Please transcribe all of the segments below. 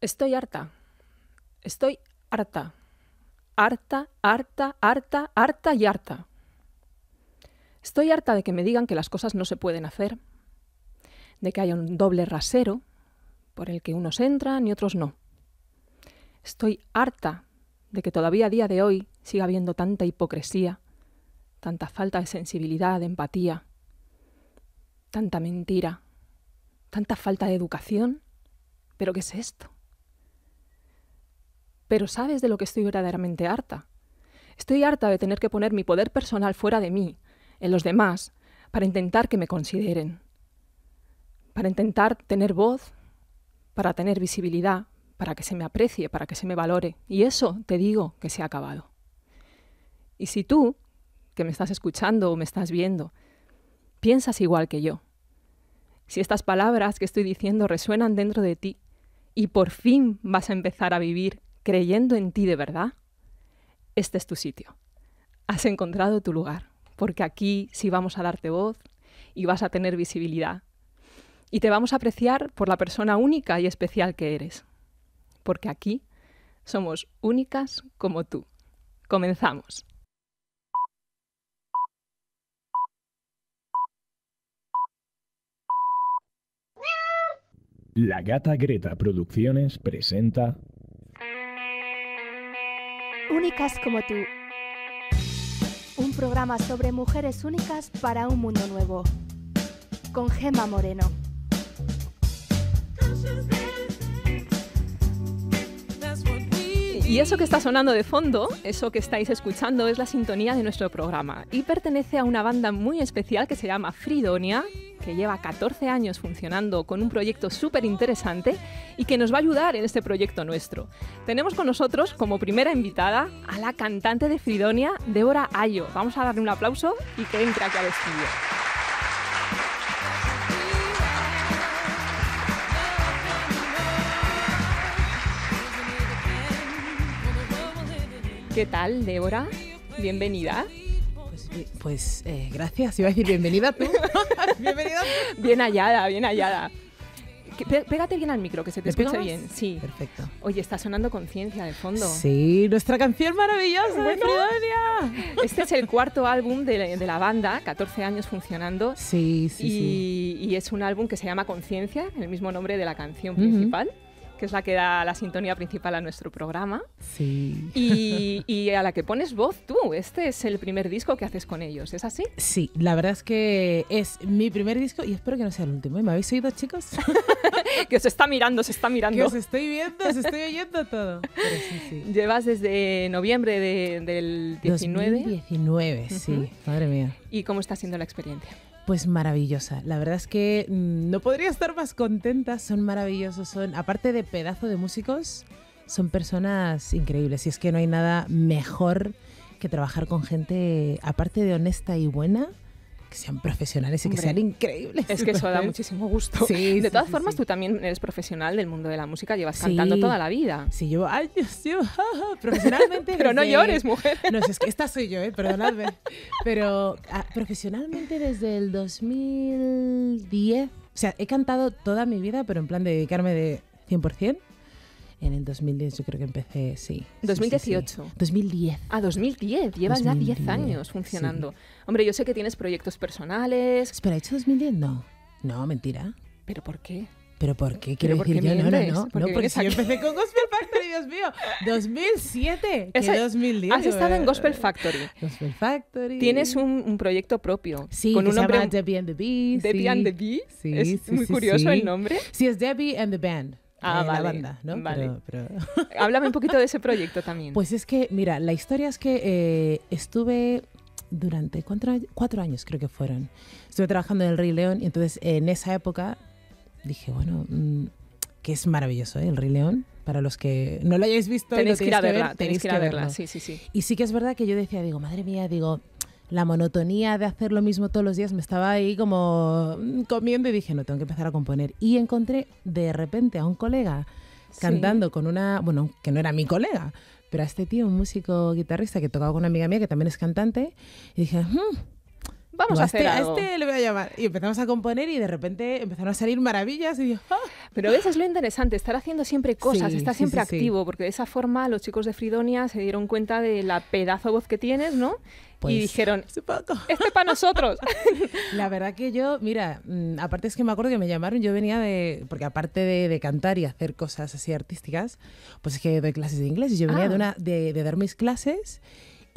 Estoy harta. Estoy harta. Harta, harta, harta, harta y harta. Estoy harta de que me digan que las cosas no se pueden hacer, de que haya un doble rasero por el que unos entran y otros no. Estoy harta de que todavía a día de hoy siga habiendo tanta hipocresía, tanta falta de sensibilidad, de empatía, tanta mentira, tanta falta de educación. ¿Pero qué es esto? Pero sabes de lo que estoy verdaderamente harta. Estoy harta de tener que poner mi poder personal fuera de mí, en los demás, para intentar que me consideren. Para intentar tener voz, para tener visibilidad, para que se me aprecie, para que se me valore. Y eso te digo que se ha acabado. Y si tú, que me estás escuchando o me estás viendo, piensas igual que yo, si estas palabras que estoy diciendo resuenan dentro de ti y por fin vas a empezar a vivir creyendo en ti de verdad, este es tu sitio. Has encontrado tu lugar, porque aquí sí vamos a darte voz y vas a tener visibilidad. Y te vamos a apreciar por la persona única y especial que eres, porque aquí somos únicas como tú. Comenzamos. La Gata Greta Producciones presenta Únicas como tú. Un programa sobre mujeres únicas para un mundo nuevo. Con Gema Moreno. Y eso que está sonando de fondo, eso que estáis escuchando, es la sintonía de nuestro programa y pertenece a una banda muy especial que se llama Fridonia, que lleva 14 años funcionando con un proyecto súper interesante y que nos va a ayudar en este proyecto nuestro. Tenemos con nosotros como primera invitada a la cantante de Fridonia, Débora Ayo. Vamos a darle un aplauso y que entre aquí al estudio. ¿Qué tal, Débora? Bienvenida. Pues, eh, pues eh, gracias, iba a decir bienvenida tú. bienvenida. Bien hallada, bien hallada. pégate bien al micro, que se te escuche bien. Sí. Perfecto. Oye, está sonando conciencia de fondo. Sí, nuestra canción maravillosa bueno. Este es el cuarto álbum de, la banda, 14 años funcionando. Sí, sí. Y, sí. y es un álbum que se llama Conciencia, el mismo nombre de la canción principal que es la que da la sintonía principal a nuestro programa. Sí. Y, y, a la que pones voz tú. Este es el primer disco que haces con ellos, ¿es así? Sí, la verdad es que es mi primer disco y espero que no sea el último. ¿eh? ¿Me habéis oído, chicos? que se está mirando, se está mirando. Que os estoy viendo, os estoy oyendo todo. Pero sí, sí. Llevas desde noviembre de, del 19. 19 sí, madre mía. ¿Y cómo está siendo la experiencia? Pues maravillosa. La verdad es que mm, no podría estar más contenta. Son maravillosos. Son, aparte de pedazo de músicos, son personas increíbles. Y es que no hay nada mejor que trabajar con gente, aparte de honesta y buena, que sean profesionales y que sean increíbles. Es que eso da muchísimo gusto. Sí, de todas formas, tú también eres profesional del mundo de la música, llevas cantando toda la vida. Sí, yo años, yo, profesionalmente. Pero no llores, mujer. No, es que esta soy yo, ¿eh? perdonadme. Pero ah, profesionalmente desde el 2010, o sea, he cantado toda mi vida, pero en plan de dedicarme de 100% en el 2010, yo creo que empecé, sí. 2018. 2010. Ah, 2010, llevas ya 10 años funcionando. Hombre, yo sé que tienes proyectos personales. Espera, ¿he hecho 2010? No. No, mentira. ¿Pero por qué? ¿Pero por qué? Quiero decir yo, no, no, no. porque yo empecé con Gospel Factory, Dios mío, 2007, Esa, 2010. Has estado en Gospel Factory. Gospel Factory. Tienes un, proyecto propio. Sí, con un nombre, Debbie and the Bee. Debbie and the Bee. Sí, es muy curioso el nombre. Sí, es Debbie and the Band ah, eh, vale, la banda, Háblame un poquito de ese proyecto también. Pues es que, mira, la historia es que eh, estuve durante cuatro, cuatro, años, creo que fueron. Estuve trabajando en El Rey León y entonces en esa época dije, bueno, mm, que es maravilloso, ¿eh? El Rey León. Para los que no lo hayáis visto, tenéis, que ir a verla. tenéis, que ir a verla, verlo. sí, sí, sí. Y sí que es verdad que yo decía, digo, madre mía, digo, la monotonía de hacer lo mismo todos los días me estaba ahí como mm, comiendo y dije, no, tengo que empezar a componer. Y encontré de repente a un colega cantando con una, bueno, que no era mi colega, pero a este tío, un músico guitarrista que tocaba con una amiga mía que también es cantante, y dije, hmm, vamos a hacer este, A este le voy a llamar. Y empezamos a componer y de repente empezaron a salir maravillas y ¡ah! Pero eso es lo interesante, estar haciendo siempre cosas, está estar siempre activo, porque de esa forma los chicos de Fridonia se dieron cuenta de la pedazo voz que tienes, ¿no? y pues, dijeron, este para nosotros. La verdad que yo, mira, mm, aparte es que me acuerdo que me llamaron, yo venía de, porque aparte de, cantar y hacer cosas así artísticas, pues es que doy clases de inglés y yo venía ah. una, de, de dar mis clases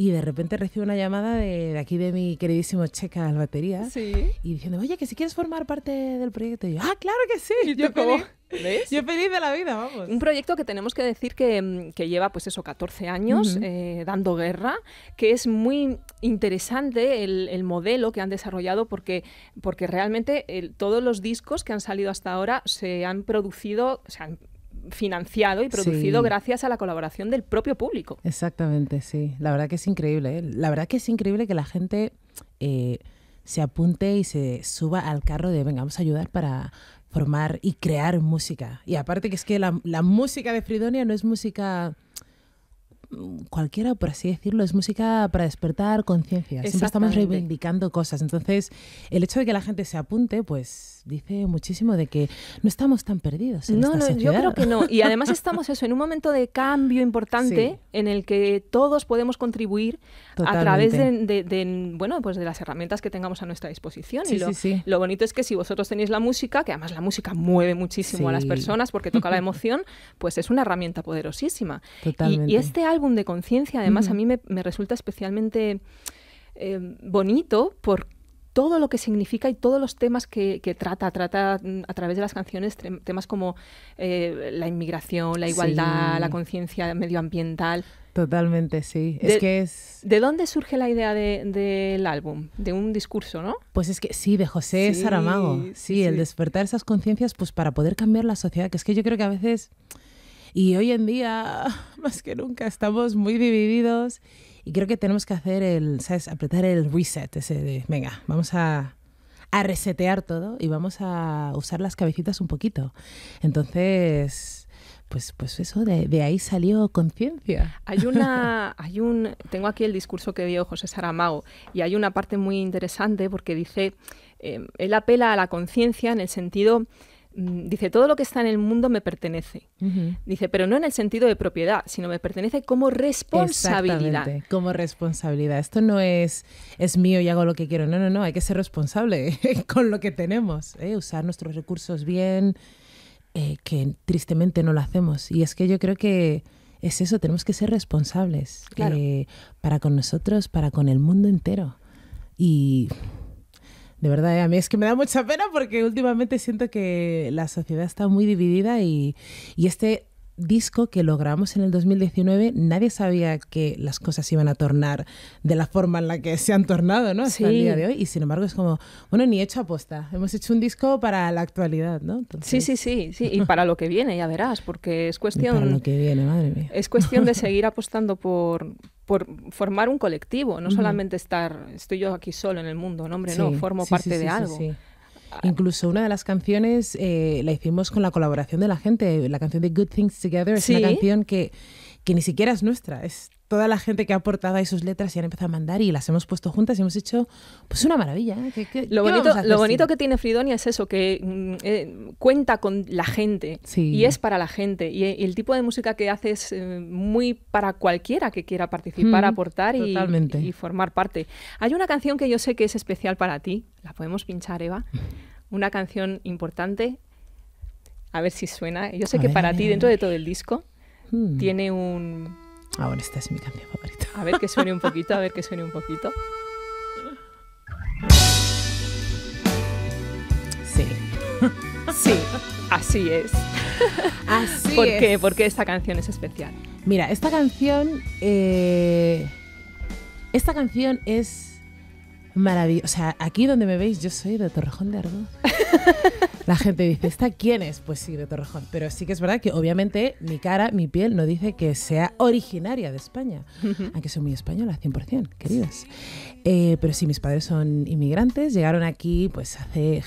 y de repente recibo una llamada de, aquí de mi queridísimo Checa al batería y diciendo, oye, que si quieres formar parte del proyecto. Y yo, ah, claro que sí. yo como, Yo feliz de la vida, vamos. Un proyecto que tenemos que decir que, mm, lleva, pues eso, 14 años eh, dando guerra, que es muy interesante el, modelo que han desarrollado porque, porque realmente todos los discos que han salido hasta ahora se han producido, financiado y producido gracias a la colaboración del propio público. Exactamente, sí. La verdad que es increíble. ¿eh? La verdad que es increíble que la gente eh, se apunte y se suba al carro de, venga, vamos a ayudar para formar y crear música. Y aparte que es que la, la música de Fridonia no es música mm, cualquiera, por así decirlo, es música para despertar conciencia. Siempre estamos reivindicando cosas. Entonces, el hecho de que la gente se apunte, pues dice muchísimo de que no estamos tan perdidos. no, no, yo creo que no. Y además estamos eso, en un momento de cambio importante en el que todos podemos contribuir a través de, bueno, pues de las herramientas que tengamos a nuestra disposición. y lo, bonito es que si vosotros tenéis la música, que además la música mueve muchísimo a las personas porque toca la emoción, pues es una herramienta poderosísima. Y, este álbum de conciencia, además, a mí me, resulta especialmente eh, bonito porque todo lo que significa y todos los temas que, trata. Trata mm, a través de las canciones temas como eh, la inmigración, la igualdad, la conciencia medioambiental. Totalmente, sí. De, es que es. ¿De dónde surge la idea del álbum? De un discurso, ¿no? Pues es que sí, de José Saramago. Sí, el despertar esas conciencias, pues para poder cambiar la sociedad. Que es que yo creo que a veces. Y hoy en día, más que nunca, estamos muy divididos y creo que tenemos que hacer el, ¿sabes? Apretar el reset ese de, venga, vamos a, a resetear todo y vamos a usar las cabecitas un poquito. Entonces, pues, pues eso, de, ahí salió conciencia. Hay una, hay un, tengo aquí el discurso que dio José Saramago y hay una parte muy interesante porque dice, eh, él apela a la conciencia en el sentido Mm, dice, todo lo que está en el mundo me pertenece. Dice, pero no en el sentido de propiedad, sino me pertenece como responsabilidad. como responsabilidad. Esto no es, es mío y hago lo que quiero. No, no, no, hay que ser responsable con lo que tenemos. ¿eh? Usar nuestros recursos bien, eh, que tristemente no lo hacemos. Y es que yo creo que es eso, tenemos que ser responsables eh, para con nosotros, para con el mundo entero. Y de verdad, eh, a mí es que me da mucha pena porque últimamente siento que la sociedad está muy dividida y, este disco que logramos en el 2019, nadie sabía que las cosas iban a tornar de la forma en la que se han tornado, ¿no? Hasta el día de hoy. Y sin embargo es como, bueno, ni hecho aposta. Hemos hecho un disco para la actualidad, ¿no? Sí, sí, sí, sí. Y para lo que viene, ya verás, porque es cuestión... para lo que viene, Es cuestión de seguir apostando por, por formar un colectivo, no solamente estar, estoy yo aquí solo en el mundo, no hombre, no, formo parte de algo. Incluso una de las canciones eh, la hicimos con la colaboración de la gente, la canción de Good Things Together es una canción que, que ni siquiera es nuestra, es toda la gente que ha aportado ahí sus letras y han empezado a mandar y las hemos puesto juntas y hemos hecho pues una maravilla. ¿eh? lo, bonito, que tiene Fridonia es eso, que mm, eh, cuenta con la gente y es para la gente. Y, eh, el tipo de música que hace es muy para cualquiera que quiera participar, aportar y, formar parte. Hay una canción que yo sé que es especial para ti, la podemos pinchar Eva, una canción importante. A ver si suena. Yo sé que para ti, dentro de todo el disco, hmm. tiene un, Ahora esta es mi canción favorita. A ver que suene un poquito, a ver que suene un poquito. Sí. Sí, así es. Así ¿Por es. qué? ¿Por qué esta canción es especial? Mira, esta canción. Eh, esta canción es maravillosa. O sea, aquí donde me veis, yo soy de Torrejón de Ardoz. La gente dice, ¿esta quién es? Pues sí, de Torrejón. Pero sí que es verdad que obviamente mi cara, mi piel no dice que sea originaria de España, aunque soy muy española, 100%, queridos. Eh, pero sí, mis padres son inmigrantes, llegaron aquí pues hace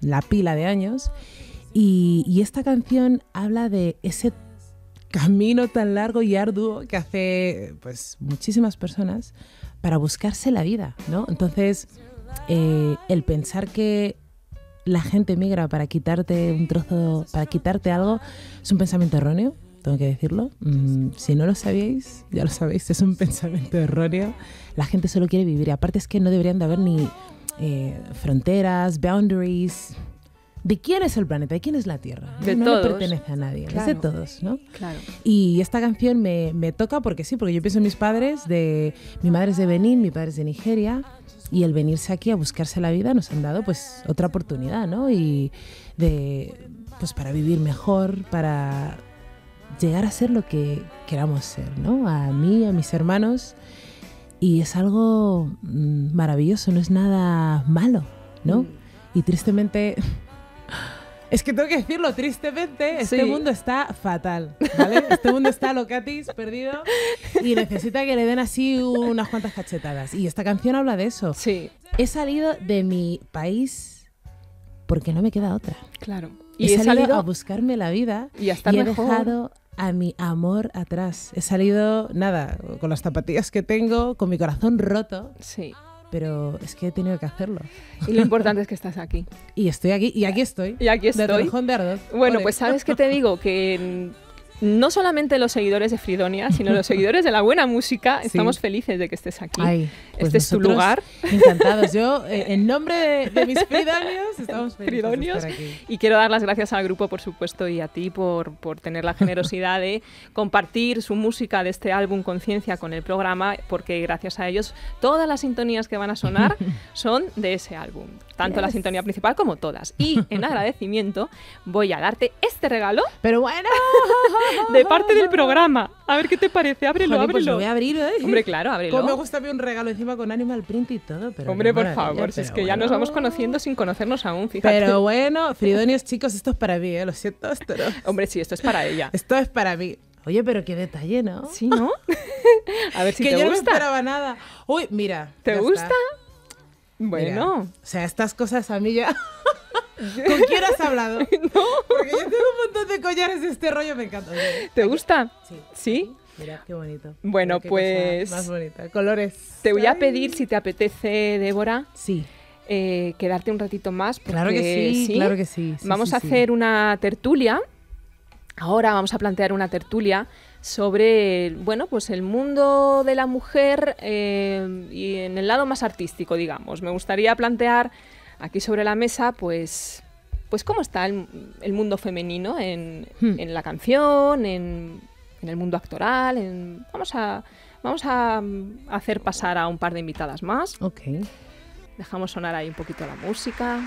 la pila de años y, esta canción habla de ese camino tan largo y arduo que hace pues muchísimas personas para buscarse la vida, ¿no? Entonces, eh, el pensar que la gente migra para quitarte un trozo, para quitarte algo, es un pensamiento erróneo, tengo que decirlo. Mm, si no lo sabéis, ya lo sabéis, es un pensamiento erróneo. La gente solo quiere vivir. Y aparte es que no deberían de haber ni eh, fronteras, boundaries. ¿De quién es el planeta? ¿De quién es la Tierra? De no, pertenece a nadie, es de todos, ¿no? Claro. Y esta canción me, toca porque sí, porque yo pienso en mis padres, de mi madre es de Benín, mi padre es de Nigeria, y el venirse aquí a buscarse la vida nos han dado pues otra oportunidad, ¿no? Y de pues para vivir mejor, para llegar a ser lo que queramos ser, ¿no? A mí, a mis hermanos y es algo mm, maravilloso, no es nada malo, ¿no? Mm. Y tristemente es que tengo que decirlo, tristemente, este mundo está fatal, ¿vale? Este mundo está locatis, perdido, y necesita que le den así unas cuantas cachetadas. Y esta canción habla de eso. Sí. He salido de mi país porque no me queda otra. Claro. Y he, salido, a buscarme la vida y, he dejado a mi amor atrás. He salido, nada, con las zapatillas que tengo, con mi corazón roto. Sí pero es que he tenido que hacerlo. Y lo importante es que estás aquí. Y estoy aquí, y aquí estoy. Y aquí estoy. De de Bueno, pues sabes que te digo que no solamente los seguidores de Fridonia, sino los seguidores de la buena música, estamos felices de que estés aquí. Pues este es tu lugar. Encantados. Yo, eh, en nombre de, mis Fridonios, estamos Fridonios. Y quiero dar las gracias al grupo, por supuesto, y a ti por, por tener la generosidad de compartir su música de este álbum Conciencia con el programa, porque gracias a ellos todas las sintonías que van a sonar son de ese álbum tanto la sintonía principal como todas. Y en agradecimiento voy a darte este regalo. Pero bueno, de parte del programa. A ver qué te parece. Ábrelo, ábrelo. Pues lo voy a abrir, ¿eh? Hombre, claro, ábrelo. Pues me gusta un regalo encima con Animal Print y todo. Pero Hombre, por favor, si es que ya nos vamos conociendo sin conocernos aún, fíjate. Pero bueno, Fridonios, chicos, esto es para mí, ¿eh? Lo siento, esto no. Hombre, sí, esto es para ella. Esto es para mí. Oye, pero qué detalle, ¿no? Sí, ¿no? a ver si que te gusta. yo no esperaba nada. Uy, mira. ¿Te gusta? Bueno. o sea, estas cosas a mí ya. ¿Con quién has hablado? No. Porque yo tengo un montón de collares de este rollo, me encanta. ¿Te gusta? Sí. ¿Sí? Mira, qué bonito. Bueno, pues. Más bonita. Colores. Te voy a pedir, si te apetece, Débora. Sí. Eh, quedarte un ratito más. Porque, claro que sí, claro que sí. vamos a hacer una tertulia. Ahora vamos a plantear una tertulia sobre bueno, pues el mundo de la mujer eh, y en el lado más artístico, digamos. Me gustaría plantear aquí sobre la mesa, pues, pues cómo está el, mundo femenino hmm. en, la canción, en, el mundo actoral. vamos a, vamos a mm, hacer pasar a un par de invitadas más. Dejamos sonar ahí un poquito la música.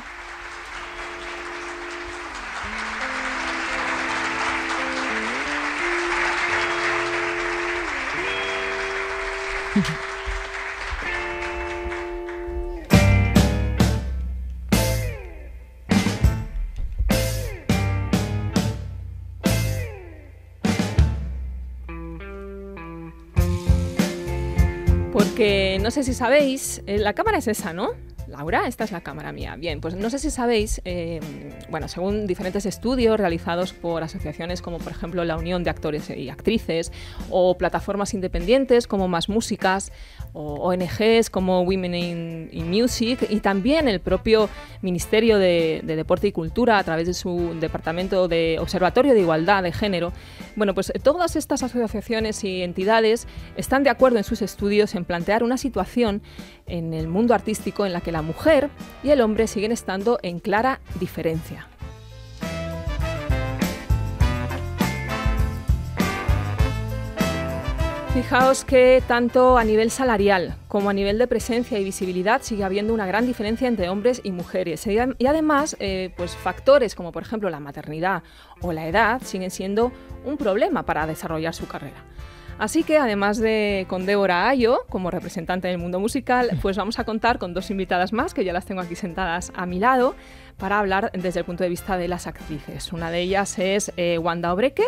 Porque no sé si sabéis, eh, la cámara es esa, ¿no? Laura, esta es la cámara mía. Bien, pues no sé si sabéis, eh, bueno, según diferentes estudios realizados por asociaciones como por ejemplo la Unión de Actores y Actrices o plataformas independientes como Más Músicas ONGs como Women in, Music y también el propio Ministerio de, de, Deporte y Cultura a través de su departamento de Observatorio de Igualdad de Género. Bueno, pues eh, todas estas asociaciones y entidades están de acuerdo en sus estudios en plantear una situación en el mundo artístico en la que la mujer y el hombre siguen estando en clara diferencia. Fijaos que tanto a nivel salarial como a nivel de presencia y visibilidad sigue habiendo una gran diferencia entre hombres y mujeres. Y además, eh, pues factores como por ejemplo la maternidad o la edad siguen siendo un problema para desarrollar su carrera. Así que además de con Débora Ayo como representante del mundo musical, pues vamos a contar con dos invitadas más que ya las tengo aquí sentadas a mi lado para hablar desde el punto de vista de las actrices. Una de ellas es eh, Wanda Obreque,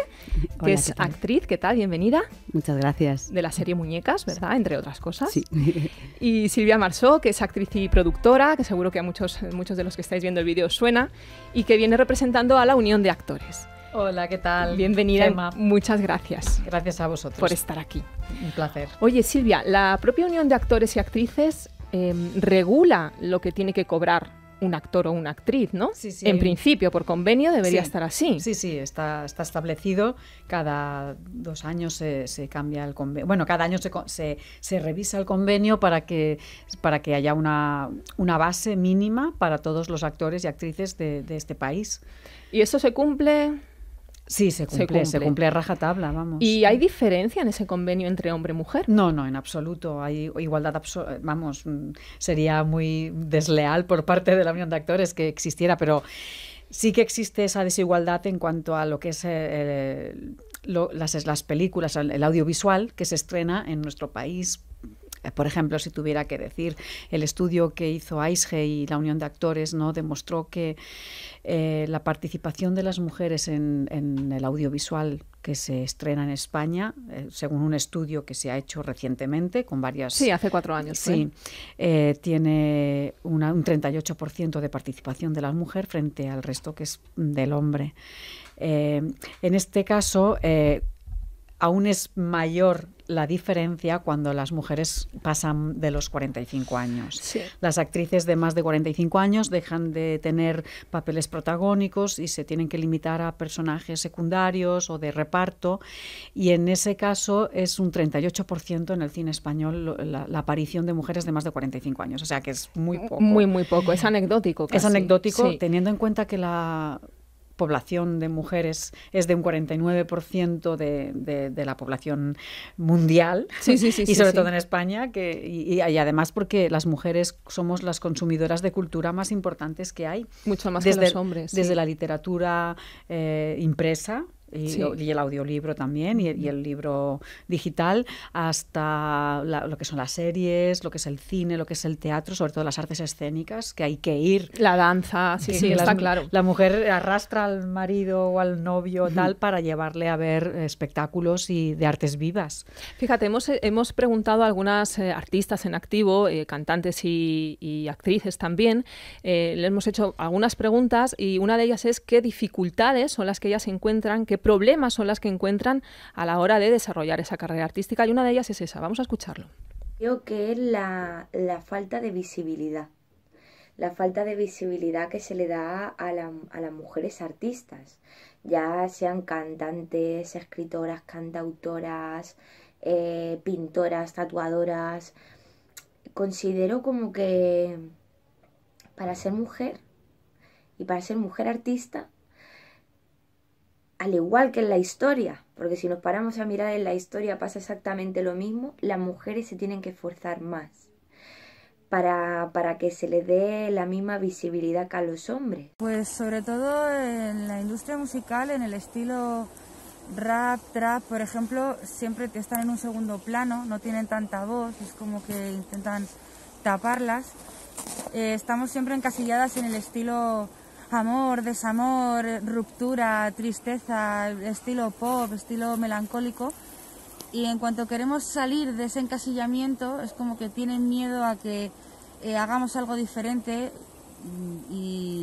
que es actriz. ¿Qué tal? Bienvenida. Muchas gracias. De la serie Muñecas, ¿verdad? Entre otras cosas. Sí. Y Silvia Marsó, que es actriz y productora, que seguro que a muchos, muchos de los que estáis viendo el vídeo suena, y que viene representando a la Unión de Actores. Hola, ¿qué tal? Bienvenida. Muchas gracias. Gracias a vosotros. Por estar aquí. Un placer. Oye, Silvia, la propia Unión de Actores y Actrices em, regula lo que tiene que cobrar un actor o una actriz, ¿no? Sí, sí, en principio, por convenio, debería estar así. Sí, sí, está, establecido. Cada dos años se, cambia el convenio. Bueno, cada año se, revisa el convenio para que, para que haya una, base mínima para todos los actores y actrices de este país. ¿Y eso se cumple? Sí, se cumple, se cumple, a rajatabla, vamos. ¿Y hay diferencia en ese convenio entre hombre y mujer? No, no, en absoluto. Hay igualdad, vamos, mm, sería muy desleal por parte de la Unión de Actores que existiera, pero sí que existe esa desigualdad en cuanto a lo que es eh, eh, lo, las, las películas, el audiovisual que se estrena en nuestro país eh, por ejemplo, si tuviera que decir, el estudio que hizo AISGE y la Unión de Actores ¿no? demostró que eh, la participación de las mujeres en, el audiovisual que se estrena en España, eh, según un estudio que se ha hecho recientemente con varias... Sí, hace cuatro años. Sí, tiene un 38% de participación de la mujer frente al resto que es del hombre. en este caso, aún es mayor la diferencia cuando las mujeres pasan de los 45 años. Las actrices de más de 45 años dejan de tener papeles protagónicos y se tienen que limitar a personajes secundarios o de reparto. Y en ese caso es un 38% en el cine español la, aparición de mujeres de más de 45 años. O sea que es muy poco. Muy, muy poco. Es anecdótico. Es anecdótico teniendo en cuenta que la población de mujeres es de un 49% de, de, de, la población mundial y sobre todo en España que, y, además porque las mujeres somos las consumidoras de cultura más importantes que hay. Mucho más desde, que los hombres. Desde la literatura eh, impresa, y, el audiolibro también y, el libro digital hasta lo que son las series, lo que es el cine, lo que es el teatro, sobre todo las artes escénicas, que hay que ir. La danza, sí, está claro. La mujer arrastra al marido o al novio tal para llevarle a ver espectáculos y de artes vivas. Fíjate, hemos, eh, hemos preguntado a algunas eh, artistas en activo, eh, cantantes y, actrices también, eh, le hemos hecho algunas preguntas y una de ellas es qué dificultades son las que ellas encuentran, qué problemas son las que encuentran a la hora de desarrollar esa carrera artística y una de ellas es esa. Vamos a escucharlo. Creo que es la, falta de visibilidad, la falta de visibilidad que se le da a, las mujeres artistas, ya sean cantantes, escritoras, cantautoras, eh, pintoras, tatuadoras. Considero como que para ser mujer y para ser mujer artista al igual que en la historia, porque si nos paramos a mirar en la historia pasa exactamente lo mismo, las mujeres se tienen que esforzar más para, que se les dé la misma visibilidad que a los hombres. Pues sobre todo en la industria musical, en el estilo rap, trap, por ejemplo, siempre te están en un segundo plano, no tienen tanta voz, es como que intentan taparlas. Eh, estamos siempre encasilladas en el estilo amor, desamor, ruptura, tristeza, estilo pop, estilo melancólico. Y en cuanto queremos salir de ese encasillamiento, es como que tienen miedo a que eh, hagamos algo diferente y,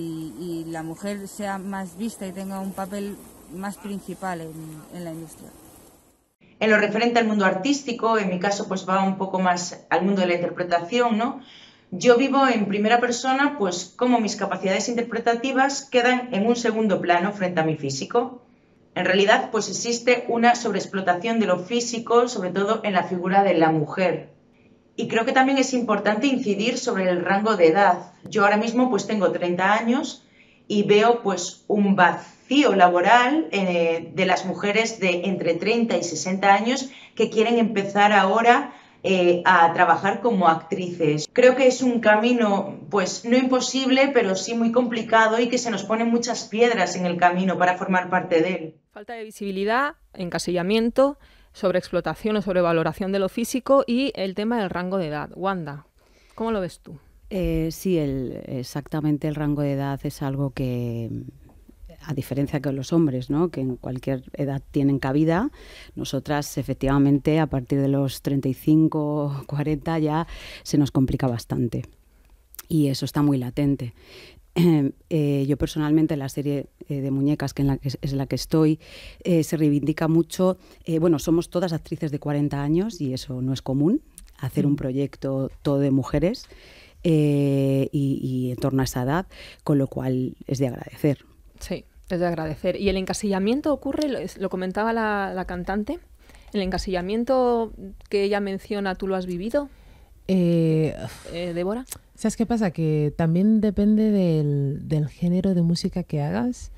la mujer sea más vista y tenga un papel más principal en, en la industria. En lo referente al mundo artístico, en mi caso, pues va un poco más al mundo de la interpretación, ¿no? Yo vivo en primera persona, pues como mis capacidades interpretativas quedan en un segundo plano frente a mi físico. En realidad, pues existe una sobreexplotación de lo físico, sobre todo en la figura de la mujer. Y creo que también es importante incidir sobre el rango de edad. Yo ahora mismo pues tengo 30 años y veo pues un vacío laboral eh, de las mujeres de entre 30 y 60 años que quieren empezar ahora eh, a trabajar como actrices. Creo que es un camino, pues no imposible, pero sí muy complicado y que se nos ponen muchas piedras en el camino para formar parte de él. Falta de visibilidad, encasillamiento, sobreexplotación o sobrevaloración de lo físico y el tema del rango de edad. Wanda, ¿cómo lo ves tú? Eh, sí, exactamente el rango de edad es algo que a diferencia que los hombres, que en cualquier edad tienen cabida, nosotras efectivamente a partir de los 35, 40 ya se nos complica bastante. Y eso está muy latente. Eh, yo personalmente la serie eh, de muñecas que en la que es, la que estoy eh, se reivindica mucho bueno somos todas actrices de 40 años y eso no es común hacer un mm. proyecto todo de mujeres y en torno a esa edad con lo cual es de agradecer Sí, es de agradecer. Y el encasillamiento ocurre, lo, comentaba la, cantante, el encasillamiento que ella menciona, ¿tú lo has vivido? Eh, eh Débora. ¿Sabes qué pasa? Que también depende del, género de música que hagas.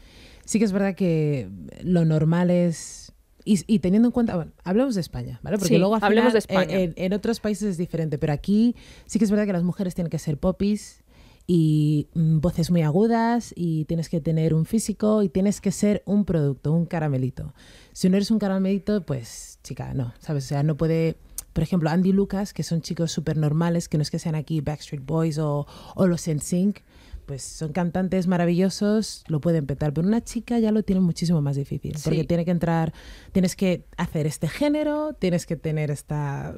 Sí que es verdad que lo normal es y, teniendo en cuenta, bueno, hablemos de España, ¿vale? Porque luego de España. En, en, otros países es diferente, pero aquí sí que es verdad que las mujeres tienen que ser popis, y mm, voces muy agudas y tienes que tener un físico y tienes que ser un producto, un caramelito. Si no eres un caramelito, pues chica, no, ¿sabes? O sea, no puede... Por ejemplo, Andy Lucas, que son chicos súper normales, que no es que sean aquí Backstreet Boys o, o los NSYNC, pues son cantantes maravillosos, lo pueden petar, pero una chica ya lo tiene muchísimo más difícil, porque tiene que entrar, tienes que hacer este género, tienes que tener esta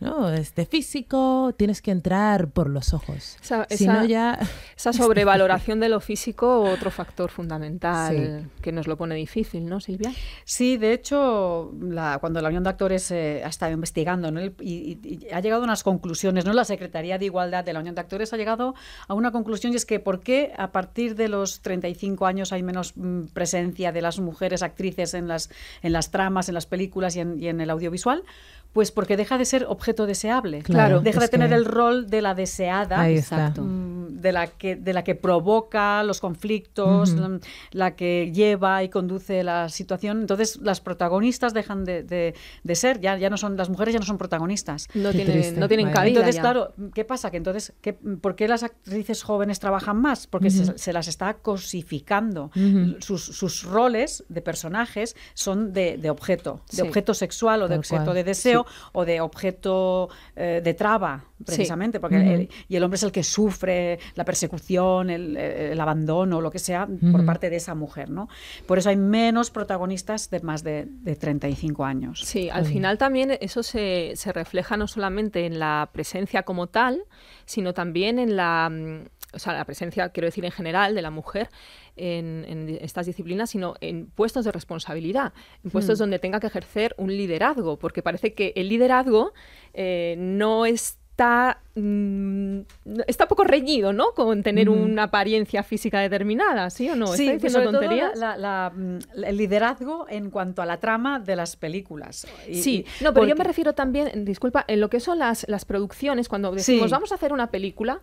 no, este físico, tienes que entrar por los ojos. Esa, ya... esa sobrevaloración de lo físico, otro factor fundamental que nos lo pone difícil, ¿no, Silvia? Sí, de hecho, cuando la Unión de Actores eh, ha estado investigando y, ha llegado a unas conclusiones, ¿no? la Secretaría de Igualdad de la Unión de Actores ha llegado a una conclusión y es que ¿por qué a partir de los 35 años hay menos mm, presencia de las mujeres actrices en las, en las tramas, en las películas y en el audiovisual? Pues porque deja de ser objeto deseable. Claro. Deja de tener el rol de la deseada. exacto. Mm, de la, que, de la que provoca los conflictos, mm, la, que lleva y conduce la situación. Entonces, las protagonistas dejan de, de, ser, ya, ya no son, las mujeres ya no son protagonistas. No tienen, no Entonces, claro, ¿qué pasa? Que entonces, ¿por qué las actrices jóvenes trabajan más? Porque se, las está cosificando. sus, roles de personajes son de, objeto, de objeto sexual o de objeto de deseo o de objeto eh, de traba, precisamente, porque y el hombre es el que sufre la persecución, el, abandono, lo que sea, por parte de esa mujer, ¿no? Por eso hay menos protagonistas de más de, 35 años. Sí, al final también eso se refleja no solamente en la presencia como tal, sino también en la mm, o sea, la presencia, quiero decir, en general de la mujer en, estas disciplinas, sino en puestos de responsabilidad, en puestos hmm. donde tenga que ejercer un liderazgo, porque parece que el liderazgo eh, no es está, mm, está poco reñido, ¿no? Con tener una apariencia física determinada, ¿sí o no? Sí, ¿Está sobre tonterías? Mm, el liderazgo en cuanto a la trama de las películas. sí, no, pero yo me refiero también, disculpa, en lo que son las, las producciones, cuando decimos vamos a hacer una película...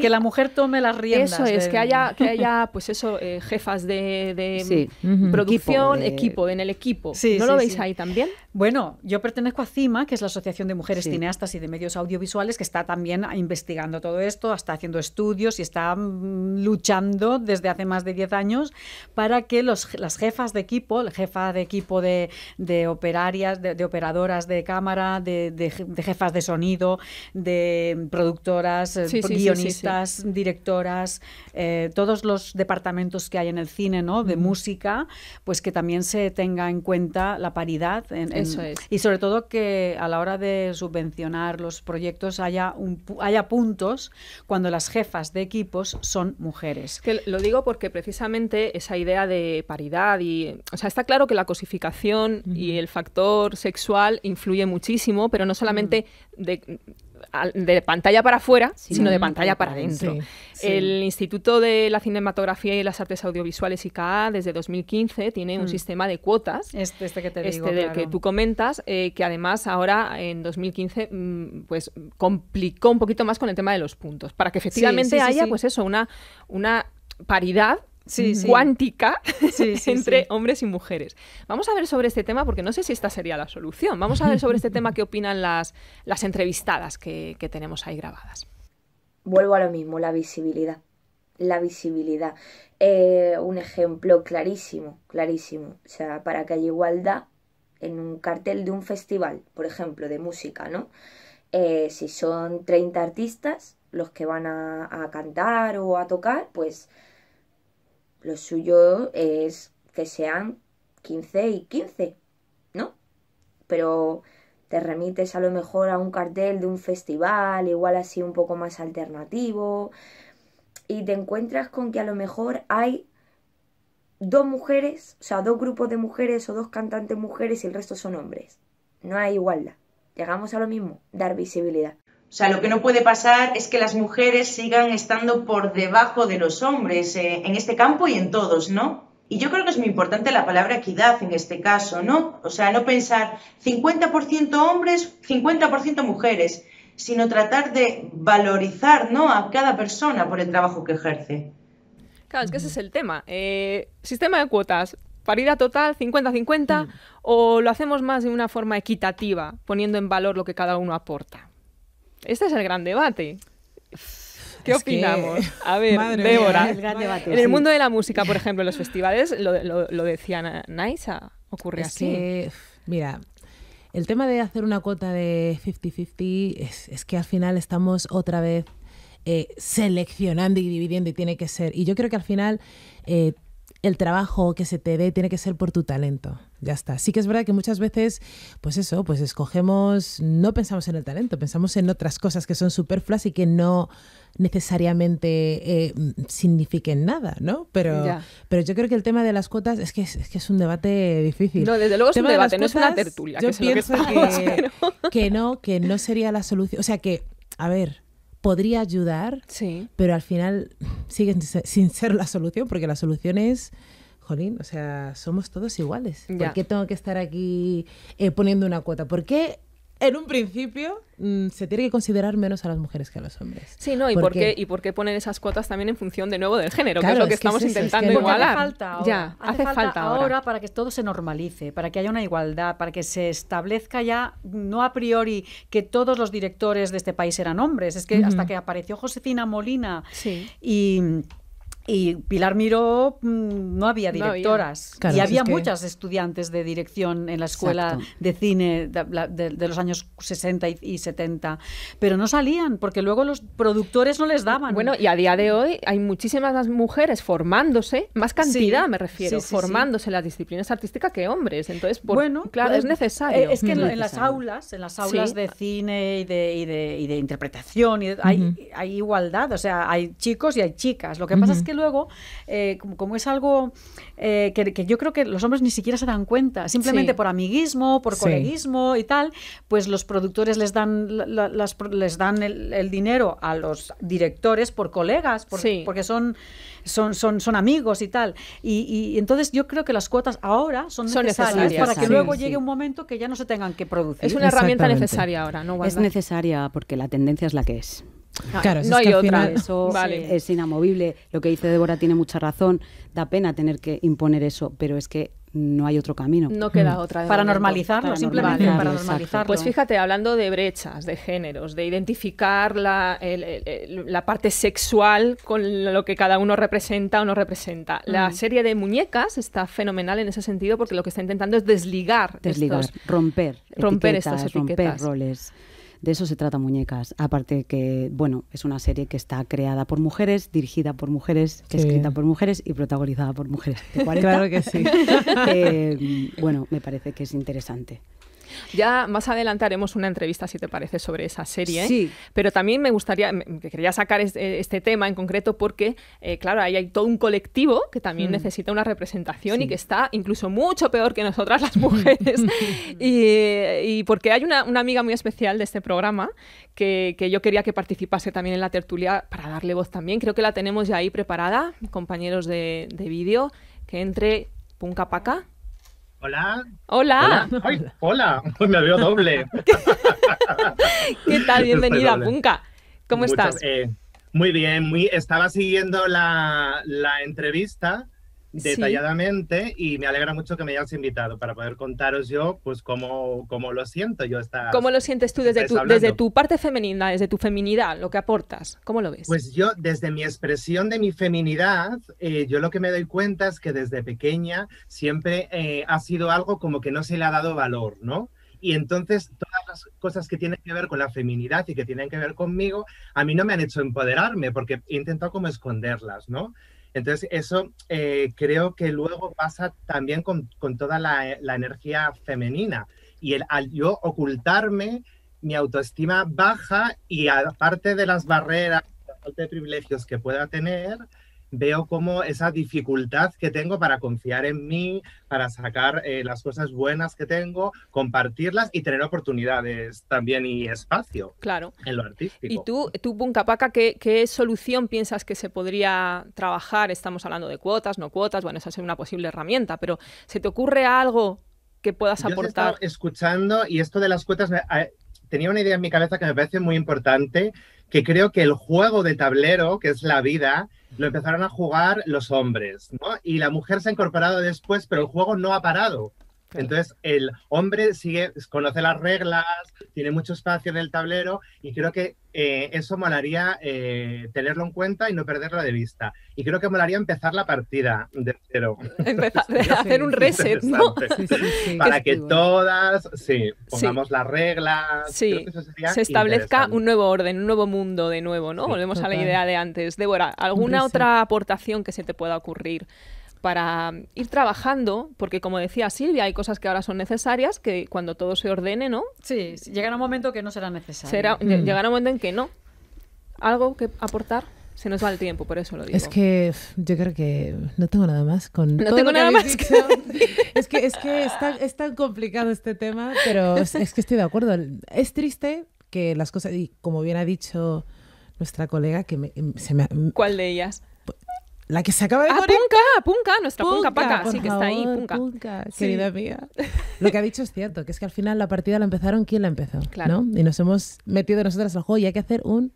Que la mujer tome las riendas. Eso es, que, haya, que haya, pues eso, eh, jefas de, producción, equipo, en el equipo. ¿No lo veis ahí también? Bueno, yo pertenezco a CIMA, que es la Asociación de Mujeres Cineastas y de Medios Audiovisuales que está también investigando todo esto, está haciendo estudios y está mm, luchando desde hace más de 10 años para que los, las jefas de equipo, la jefa de equipo de, operarias, de, operadoras de cámara, de, jefas de sonido, de productoras, eh, guionistas, directoras, eh, todos los departamentos que hay en el cine, ¿no? De música, pues que también se tenga en cuenta la paridad. Eso Y sobre todo que a la hora de subvencionar los proyectos haya, haya puntos cuando las jefas de equipos son mujeres. Que lo digo porque precisamente esa idea de paridad y... O sea, está claro que la cosificación y el factor sexual influye muchísimo, pero no solamente de, de pantalla para afuera, sino de pantalla para adentro. El Instituto de la Cinematografía y las Artes Audiovisuales ICA desde 2015 tiene un mm. sistema de cuotas. Este, que este del que tú comentas, eh, que además ahora en 2015 mm, pues complicó un poquito más con el tema de los puntos, para que efectivamente haya pues eso, una, una paridad cuántica entre hombres y mujeres. Vamos a ver sobre este tema, porque no sé si esta sería la solución. Vamos a ver sobre este tema qué opinan las, las entrevistadas que, tenemos ahí grabadas. Vuelvo a lo mismo, la visibilidad. La visibilidad. Eh, un ejemplo clarísimo, clarísimo. O sea, para que haya igualdad en un cartel de un festival, por ejemplo, de música, ¿no? Eh, si son 30 artistas los que van a, cantar o a tocar, pues lo suyo es que sean 15 y 15, ¿no? Pero te remites a lo mejor a un cartel de un festival, igual así un poco más alternativo, y te encuentras con que a lo mejor hay dos mujeres, o sea, dos grupos de mujeres o dos cantantes mujeres y el resto son hombres. No hay igualdad. Llegamos a lo mismo, dar visibilidad. O sea, lo que no puede pasar es que las mujeres sigan estando por debajo de los hombres eh, en este campo y en todos, ¿no? Y yo creo que es muy importante la palabra equidad en este caso, ¿no? O sea, no pensar 50% hombres, 50% mujeres, sino tratar de valorizar, A cada persona por el trabajo que ejerce. Claro, es que ese es el tema. Eh, sistema de cuotas, paridad total, 50-50, mm. o lo hacemos más de una forma equitativa, poniendo en valor lo que cada uno aporta. Este es el gran debate. ¿Qué opinamos? A ver, Débora. en el mundo de la música, por ejemplo, en los festivales, lo, decía Naisa, ¿ah? ocurre así. mira, el tema de hacer una cuota de 50-50 es, que al final estamos otra vez eh, seleccionando y dividiendo y tiene que ser. Y yo creo que al final eh, el trabajo que se te dé tiene que ser por tu talento. Ya está. Sí que es verdad que muchas veces, pues eso, pues escogemos, no pensamos en el talento, pensamos en otras cosas que son superfluas y que no necesariamente eh, signifiquen nada, ¿no? Pero, pero yo creo que el tema de las cuotas es que es, un debate difícil. No, desde luego es un debate, no es una tertulia. Yo pienso que no, que no sería la solución. O sea que, a ver, podría ayudar, sí. pero al final sigue sin ser la solución, porque la solución es jolín, o sea, somos todos iguales. ¿Por qué tengo que estar aquí eh, poniendo una cuota? ¿Por qué en un principio mm, se tiene que considerar menos a las mujeres que a los hombres. Sí, no, y por, qué, y por qué ponen esas cuotas también en función de nuevo del género, que es lo que estamos intentando igualar. Hace falta ahora, ya, hace, falta, ahora. para que todo se normalice, para que haya una igualdad, para que se establezca ya no a priori que todos los directores de este país eran hombres, es que hasta que apareció Josefina Molina y y Pilar Miró mm, no había directoras. y había muchas estudiantes de dirección en la escuela de cine de, los años 60 y 70. Pero no salían porque luego los productores no les daban. Bueno, y a día de hoy hay muchísimas mujeres formándose, más cantidad me refiero, formándose en las disciplinas artísticas que hombres. Entonces, bueno, claro, pues, es necesario. Eh, es que en, mm. las aulas, en las aulas de cine y de, y de, interpretación, y hay, hay, igualdad. O sea, hay chicos y hay chicas. Lo que pasa es que luego, eh, como, es algo eh, que, yo creo que los hombres ni siquiera se dan cuenta, simplemente por amiguismo, por coleguismo y tal, pues los productores les dan, les dan el, dinero a los directores por colegas, porque son, son, son, amigos y tal. Y, entonces yo creo que las cuotas ahora son necesarias, para que luego llegue un momento que ya no se tengan que producir. Es una herramienta necesaria ahora, ¿no? Es necesaria porque la tendencia es la que es no hay otra. Eso es inamovible. Lo que dice Débora tiene mucha razón. Da pena tener que imponer eso, pero es que no hay otro camino. No queda mm. otra. para normalizarlo, simplemente para normalizarlo. Pues fíjate, hablando de brechas, de géneros, de identificar la, la parte sexual con lo que cada uno representa o no representa. La mm. serie de muñecas está fenomenal en ese sentido porque lo que está intentando es desligar. estos, romper. Romper estas etiquetas. Romper roles. De eso se trata Muñecas. Aparte que, bueno, es una serie que está creada por mujeres, dirigida por mujeres, escrita por mujeres y protagonizada por mujeres. Claro que sí. Eh, bueno, me parece que es interesante. Ya más adelante haremos una entrevista, si te parece, sobre esa serie. Pero también me gustaría, quería sacar eh, este, tema en concreto porque, eh, claro, ahí hay todo un colectivo que también mm. necesita una representación y que está incluso mucho peor que nosotras las mujeres. y, porque hay una, amiga muy especial de este programa que, yo quería que participase también en la tertulia para darle voz también. Creo que la tenemos ya ahí preparada, compañeros de, vídeo, que entre Punca Paca Hola. Hola. Hola. Me veo doble. ¿Qué tal? Bienvenida, Punca. ¿Cómo estás? Eh, muy bien, muy, estaba siguiendo la entrevista detalladamente y me alegra mucho que me hayas invitado para poder contaros yo pues cómo, cómo lo siento yo está ¿Cómo lo sientes tú desde tu, desde tu parte femenina, desde tu feminidad, lo que aportas? ¿Cómo lo ves? Pues yo desde mi expresión de mi feminidad, eh, yo lo que me doy cuenta es que desde pequeña siempre eh, ha sido algo como que no se le ha dado valor, ¿no? Y entonces todas las cosas que tienen que ver con la feminidad y que tienen que ver conmigo, a mí no me han hecho empoderarme porque he intentado como esconderlas, ¿no? Entonces, eso eh, creo que luego pasa también con, toda eh, la, energía femenina. Y el, al yo ocultarme, mi autoestima baja y aparte de las barreras, falta de privilegios que pueda tener, veo como esa dificultad que tengo para confiar en mí, para sacar eh, las cosas buenas que tengo, compartirlas y tener oportunidades también y espacio claro. en lo artístico. ¿Y tú, tú puncapaca ¿qué, qué solución piensas que se podría trabajar? Estamos hablando de cuotas, no cuotas, bueno, esa es una posible herramienta, pero ¿se te ocurre algo que puedas aportar? Yo he escuchando y esto de las cuotas... tenía una idea en mi cabeza que me parece muy importante, que creo que el juego de tablero, que es la vida, lo empezaron a jugar los hombres, ¿no? Y la mujer se ha incorporado después, pero el juego no ha parado. Entonces, el hombre sigue, conoce las reglas, tiene mucho espacio en el tablero y creo que eh, eso molaría eh, tenerlo en cuenta y no perderlo de vista. Y creo que molaría empezar la partida de cero. Empezar hacer un reset, ¿no? Para que todas, sí, pongamos las reglas. se establezca un nuevo orden, un nuevo mundo de nuevo, ¿no? Volvemos a la idea de antes. Débora, ¿alguna otra aportación que se te pueda ocurrir? para ir trabajando, porque como decía Silvia, hay cosas que ahora son necesarias, que cuando todo se ordene, ¿no? Sí, llegará un momento que no será necesario. Mm. Llegará un momento en que no. ¿Algo que aportar? Se nos va el tiempo, por eso lo digo. Es que yo creo que no tengo nada más con no tengo que nada más es que es que es tan, complicado este tema, pero es, que estoy de acuerdo. Es triste que las cosas y como bien ha dicho nuestra colega que em, se me ¿Cuál de ellas? La que se acaba de ah, Punka, Punca, Punca, nuestra Punca, Paca, sí que está ahí, Punca. querida mía. Lo que ha dicho es cierto, que es que al final la partida la empezaron quién la empezó, claro. Y nos hemos metido nosotras al juego y hay que hacer un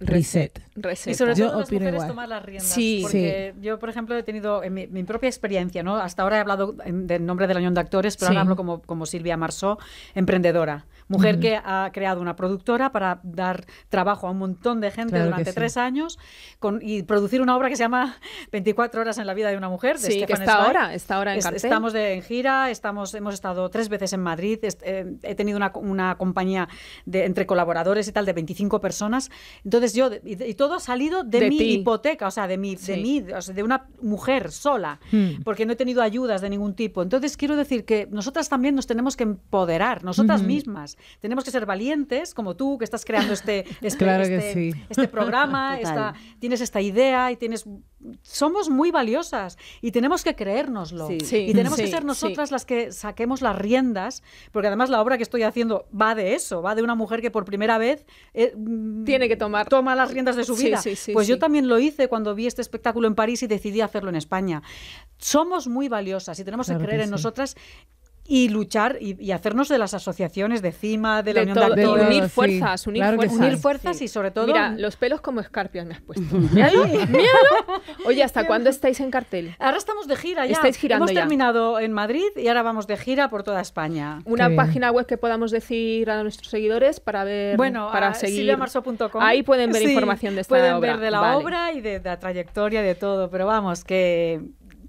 reset. reset. Y sobre todo yo las mujeres igual. tomar las riendas. Sí, porque yo, por ejemplo, he tenido en mi, propia experiencia, ¿no? Hasta ahora he hablado en, nombre de la Unión de Actores, pero ahora hablo como, como Silvia Marsó, emprendedora. Mujer que ha creado una productora para dar trabajo a un montón de gente durante tres años con, y producir una obra que se llama 24 horas en la vida de una mujer. sí, que está ahora, está ahora en cartel. Estamos de, en gira, estamos, hemos estado tres veces en Madrid, eh, he tenido una, compañía de, entre colaboradores y tal de 25 personas. Entonces yo, y, todo ha salido de, mi hipoteca, o sea, de mi, de, de una mujer sola, hmm. porque no he tenido ayudas de ningún tipo. Entonces quiero decir que nosotras también nos tenemos que empoderar, nosotras mismas. Tenemos que ser valientes, como tú, que estás creando este, este, este, este, programa, tienes esta idea y tienes... Somos muy valiosas y tenemos que creérnoslo. Y tenemos que ser nosotras las que saquemos las riendas, porque además la obra que estoy haciendo va de eso, va de una mujer que por primera vez eh, mm, tiene que tomar toma las riendas de su vida. pues yo también lo hice cuando vi este espectáculo en París y decidí hacerlo en España. Somos muy valiosas y tenemos que creer en nosotras y luchar y, hacernos de las asociaciones de CIMA, de la Unión de Unir fuerzas, unir, fuerzas. y sobre todo... Mira, los pelos como escarpias me has puesto. Oye, ¿hasta cuándo estáis en cartel? Ahora estamos de gira ya. Estáis girando Hemos terminado en Madrid y ahora vamos de gira por toda España. Una página web que podamos decir a nuestros seguidores para ver... Bueno, para seguir. Ahí pueden ver información de esta obra. Pueden ver de la obra y de, de la trayectoria, de todo. Pero vamos, que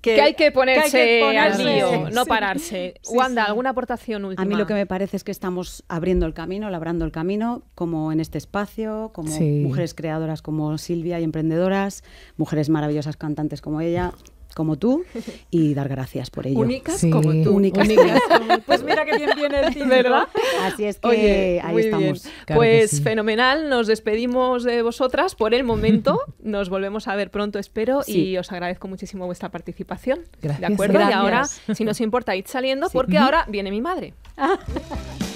que, hay que ponerse, al lío, no pararse. Wanda, ¿alguna aportación última? A mí lo que me parece es que estamos abriendo el camino, labrando el camino, como en este espacio, como mujeres creadoras como Silvia y emprendedoras, mujeres maravillosas cantantes como ella, como tú y dar gracias por ello. Únicas como tú. Únicas. Pues mira que bien viene el tío Así es que ahí estamos. pues fenomenal, nos despedimos de vosotras por el momento. Nos volvemos a ver pronto, espero, y os agradezco muchísimo vuestra participación. ¿De acuerdo? Y ahora, si nos importa, id saliendo porque ahora viene mi madre.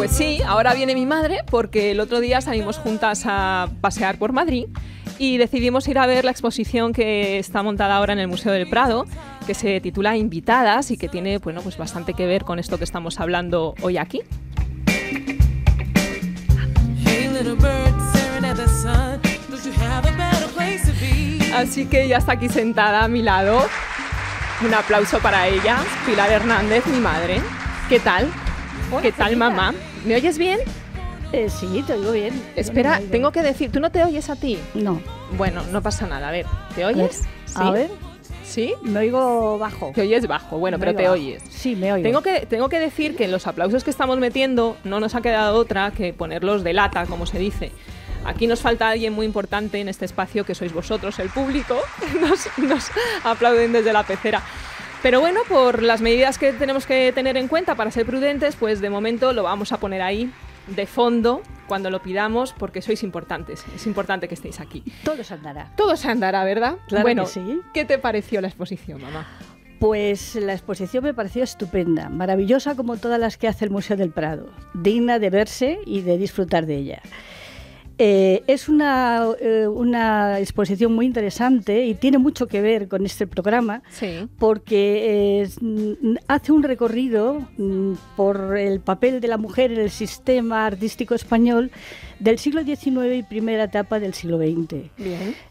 Pues sí, ahora viene mi madre porque el otro día salimos juntas a pasear por Madrid y decidimos ir a ver la exposición que está montada ahora en el Museo del Prado, que se titula Invitadas y que tiene bueno, pues bastante que ver con esto que estamos hablando hoy aquí. Así que ya está aquí sentada a mi lado. Un aplauso para ella, Pilar Hernández, mi madre. ¿Qué tal? ¿Qué tal, mamá? ¿Me oyes bien? Eh, sí, te oigo bien. Espera, tengo que decir, ¿tú no te oyes a ti? No. Bueno, no pasa nada. A ver, ¿te oyes? ¿Sí? A ver. ¿Sí? Me oigo bajo. Te oyes bajo, bueno, pero te oyes. Sí, me oigo. Tengo que, tengo que decir que en los aplausos que estamos metiendo no nos ha quedado otra que ponerlos de lata, como se dice. Aquí nos falta alguien muy importante en este espacio que sois vosotros, el público. nos aplauden desde la pecera. Pero bueno, por las medidas que tenemos que tener en cuenta para ser prudentes, pues de momento lo vamos a poner ahí de fondo cuando lo pidamos porque sois importantes. Es importante que estéis aquí. Todo se andará. Todo se andará, ¿verdad? Claro bueno, que sí. ¿qué te pareció la exposición, mamá? Pues la exposición me pareció estupenda, maravillosa como todas las que hace el Museo del Prado, digna de verse y de disfrutar de ella. Eh, es eh, una, exposición muy interesante y tiene mucho que ver con este programa porque eh, mm, hace un recorrido mm, por el papel de la mujer en el sistema artístico español del siglo XIX y primera etapa del siglo XX.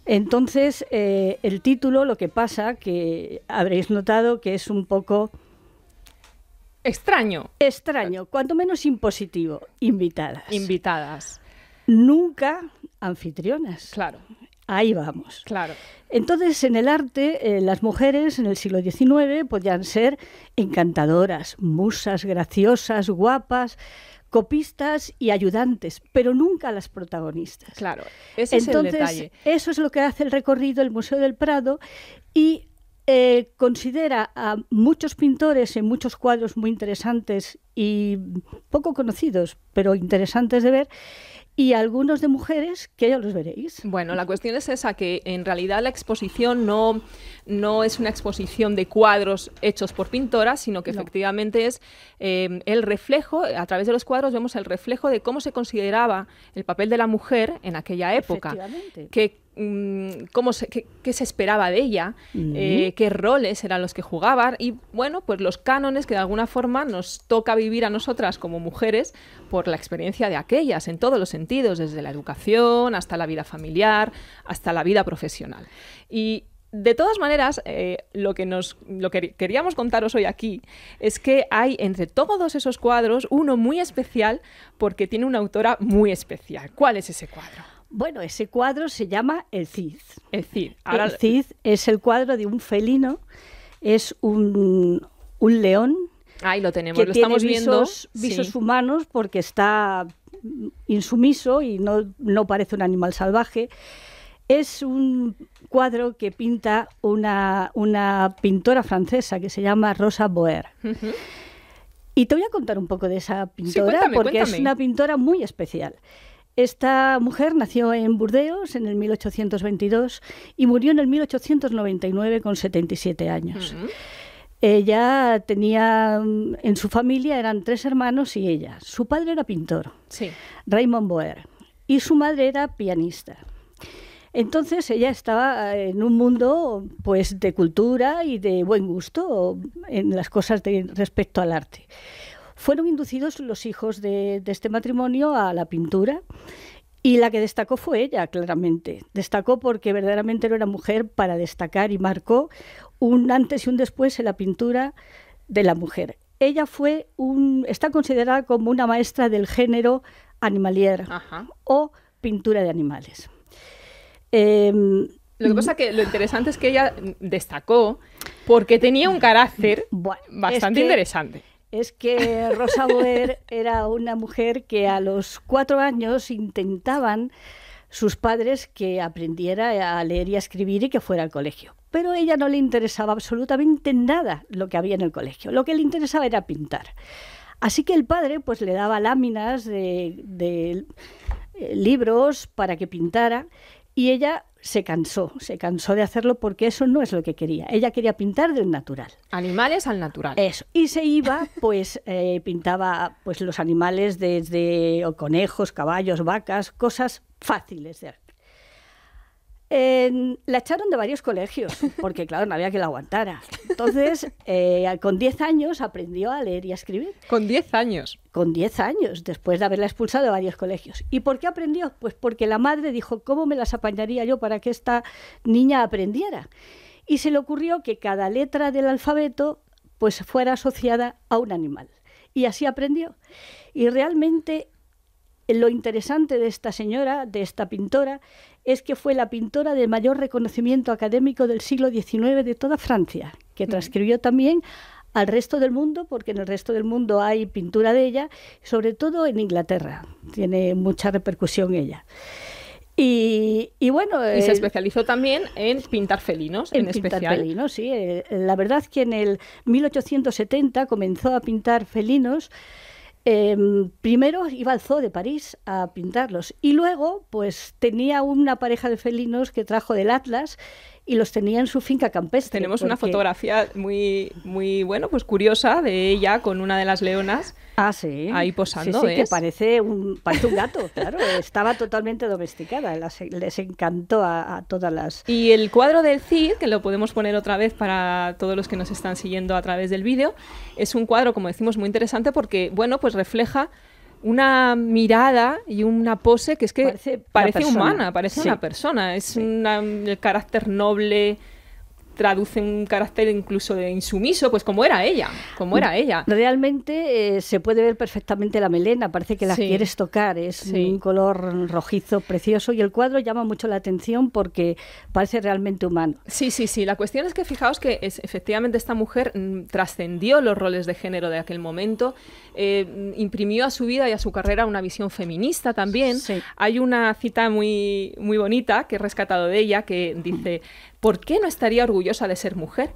Entonces, el título, lo que pasa, que habréis notado que es un poco... Extraño. Extraño, cuanto menos impositivo. Invitadas. Invitadas nunca anfitrionas. Claro. Ahí vamos. Claro. Entonces, en el arte, eh, las mujeres en el siglo XIX podían ser encantadoras, musas, graciosas, guapas, copistas y ayudantes, pero nunca las protagonistas. Claro, ese es el detalle. Eso es lo que hace el recorrido del Museo del Prado y eh, considera a muchos pintores en muchos cuadros muy interesantes y poco conocidos, pero interesantes de ver, y algunos de mujeres que ya los veréis. Bueno, la cuestión es esa, que en realidad la exposición no, no es una exposición de cuadros hechos por pintoras, sino que efectivamente es eh, el reflejo, a través de los cuadros vemos el reflejo de cómo se consideraba el papel de la mujer en aquella época. Que Mm, cómo qué, se esperaba de ella, eh, qué roles eran los que jugaban y bueno, pues los cánones que de alguna forma nos toca vivir a nosotras como mujeres por la experiencia de aquellas en todos los sentidos, desde la educación hasta la vida familiar, hasta la vida profesional. Y de todas maneras, eh, lo, que nos, lo que queríamos contaros hoy aquí es que hay entre todos esos cuadros uno muy especial porque tiene una autora muy especial. ¿Cuál es ese cuadro? Bueno, ese cuadro se llama El Cid. El Cid. Ahora... El Cid es el cuadro de un felino, es un, león. Ahí lo tenemos, lo estamos visos, viendo. Visos humanos porque está insumiso y no, parece un animal salvaje. Es un cuadro que pinta una, pintora francesa que se llama Rosa Boer. Y te voy a contar un poco de esa pintora porque es una pintora muy especial. Esta mujer nació en Burdeos en el 1822 y murió en el 1899 con 77 años. Ella tenía en su familia eran tres hermanos y ella. Su padre era pintor, Raymond Boer, y su madre era pianista. Entonces ella estaba eh, en un mundo pues de cultura y de buen gusto en las cosas respecto al arte fueron inducidos los hijos de, este matrimonio a la pintura y la que destacó fue ella, claramente. Destacó porque verdaderamente era mujer para destacar y marcó un antes y un después en la pintura de la mujer. Ella fue un, está considerada como una maestra del género animalier o pintura de animales. Em, lo pasa que lo interesante es que ella destacó porque tenía un carácter bastante interesante es que Rosa Boer era una mujer que a los cuatro años intentaban sus padres que aprendiera a leer y a escribir y que fuera al colegio. Pero a ella no le interesaba absolutamente nada lo que había en el colegio. Lo que le interesaba era pintar. Así que el padre pues le daba láminas de, eh, libros para que pintara y ella se cansó, se cansó de hacerlo porque eso no es lo que quería. Ella quería pintar de natural. Animales al natural. Eso. Y se iba, pues eh, pintaba pues los animales desde conejos, caballos, vacas, cosas fáciles de, la echaron de varios colegios, porque claro, no había que la aguantara. Entonces, eh, con 10 años aprendió a leer y a escribir. ¿Con 10 años? Con 10 años, después de haberla expulsado de varios colegios. ¿Y por qué aprendió? Pues porque la madre dijo, ¿cómo me las apañaría yo para que esta niña aprendiera? Y se le ocurrió que cada letra del alfabeto pues fuera asociada a un animal. Y así aprendió. Y realmente lo interesante de esta señora, de esta pintora, es que fue la pintora de mayor reconocimiento académico del siglo XIX de toda Francia, que transcribió también al resto del mundo, porque en el resto del mundo hay pintura de ella, sobre todo en Inglaterra. Tiene mucha repercusión ella. Y, bueno. se eh, especializó también en pintar felinos, en, pintar especial. felinos, sí. Eh, la verdad que en el 1870 comenzó a pintar felinos Em, primero iba al zoo de París a pintarlos y luego pues tenía una pareja de felinos que trajo del Atlas y los tenía en su finca campestre. Tenemos una fotografía muy, muy, bueno, pues curiosa de ella con una de las leonas. Ah, sí. Ahí posando, sí, que parece un, parece gato, claro. Estaba totalmente domesticada. les encantó a, todas las... Y el cuadro del Cid, que lo podemos poner otra vez para todos los que nos están siguiendo a través del vídeo, es un cuadro, como decimos, muy interesante porque, bueno, pues refleja una mirada y una pose que es que parece, humana, parece una persona, es un el carácter noble, traduce un carácter incluso de insumiso, pues como era ella, como era ella. Realmente eh, se puede ver perfectamente la melena, parece que la quieres tocar, es un color rojizo precioso y el cuadro llama mucho la atención porque parece realmente humano. Sí, sí, sí, la cuestión es que fijaos que efectivamente esta mujer mm, trascendió los roles de género de aquel momento, eh, imprimió a su vida y a su carrera una visión feminista también. Hay una cita muy, muy bonita que he rescatado de ella que dice... ¿Por qué no estaría orgullosa de ser mujer?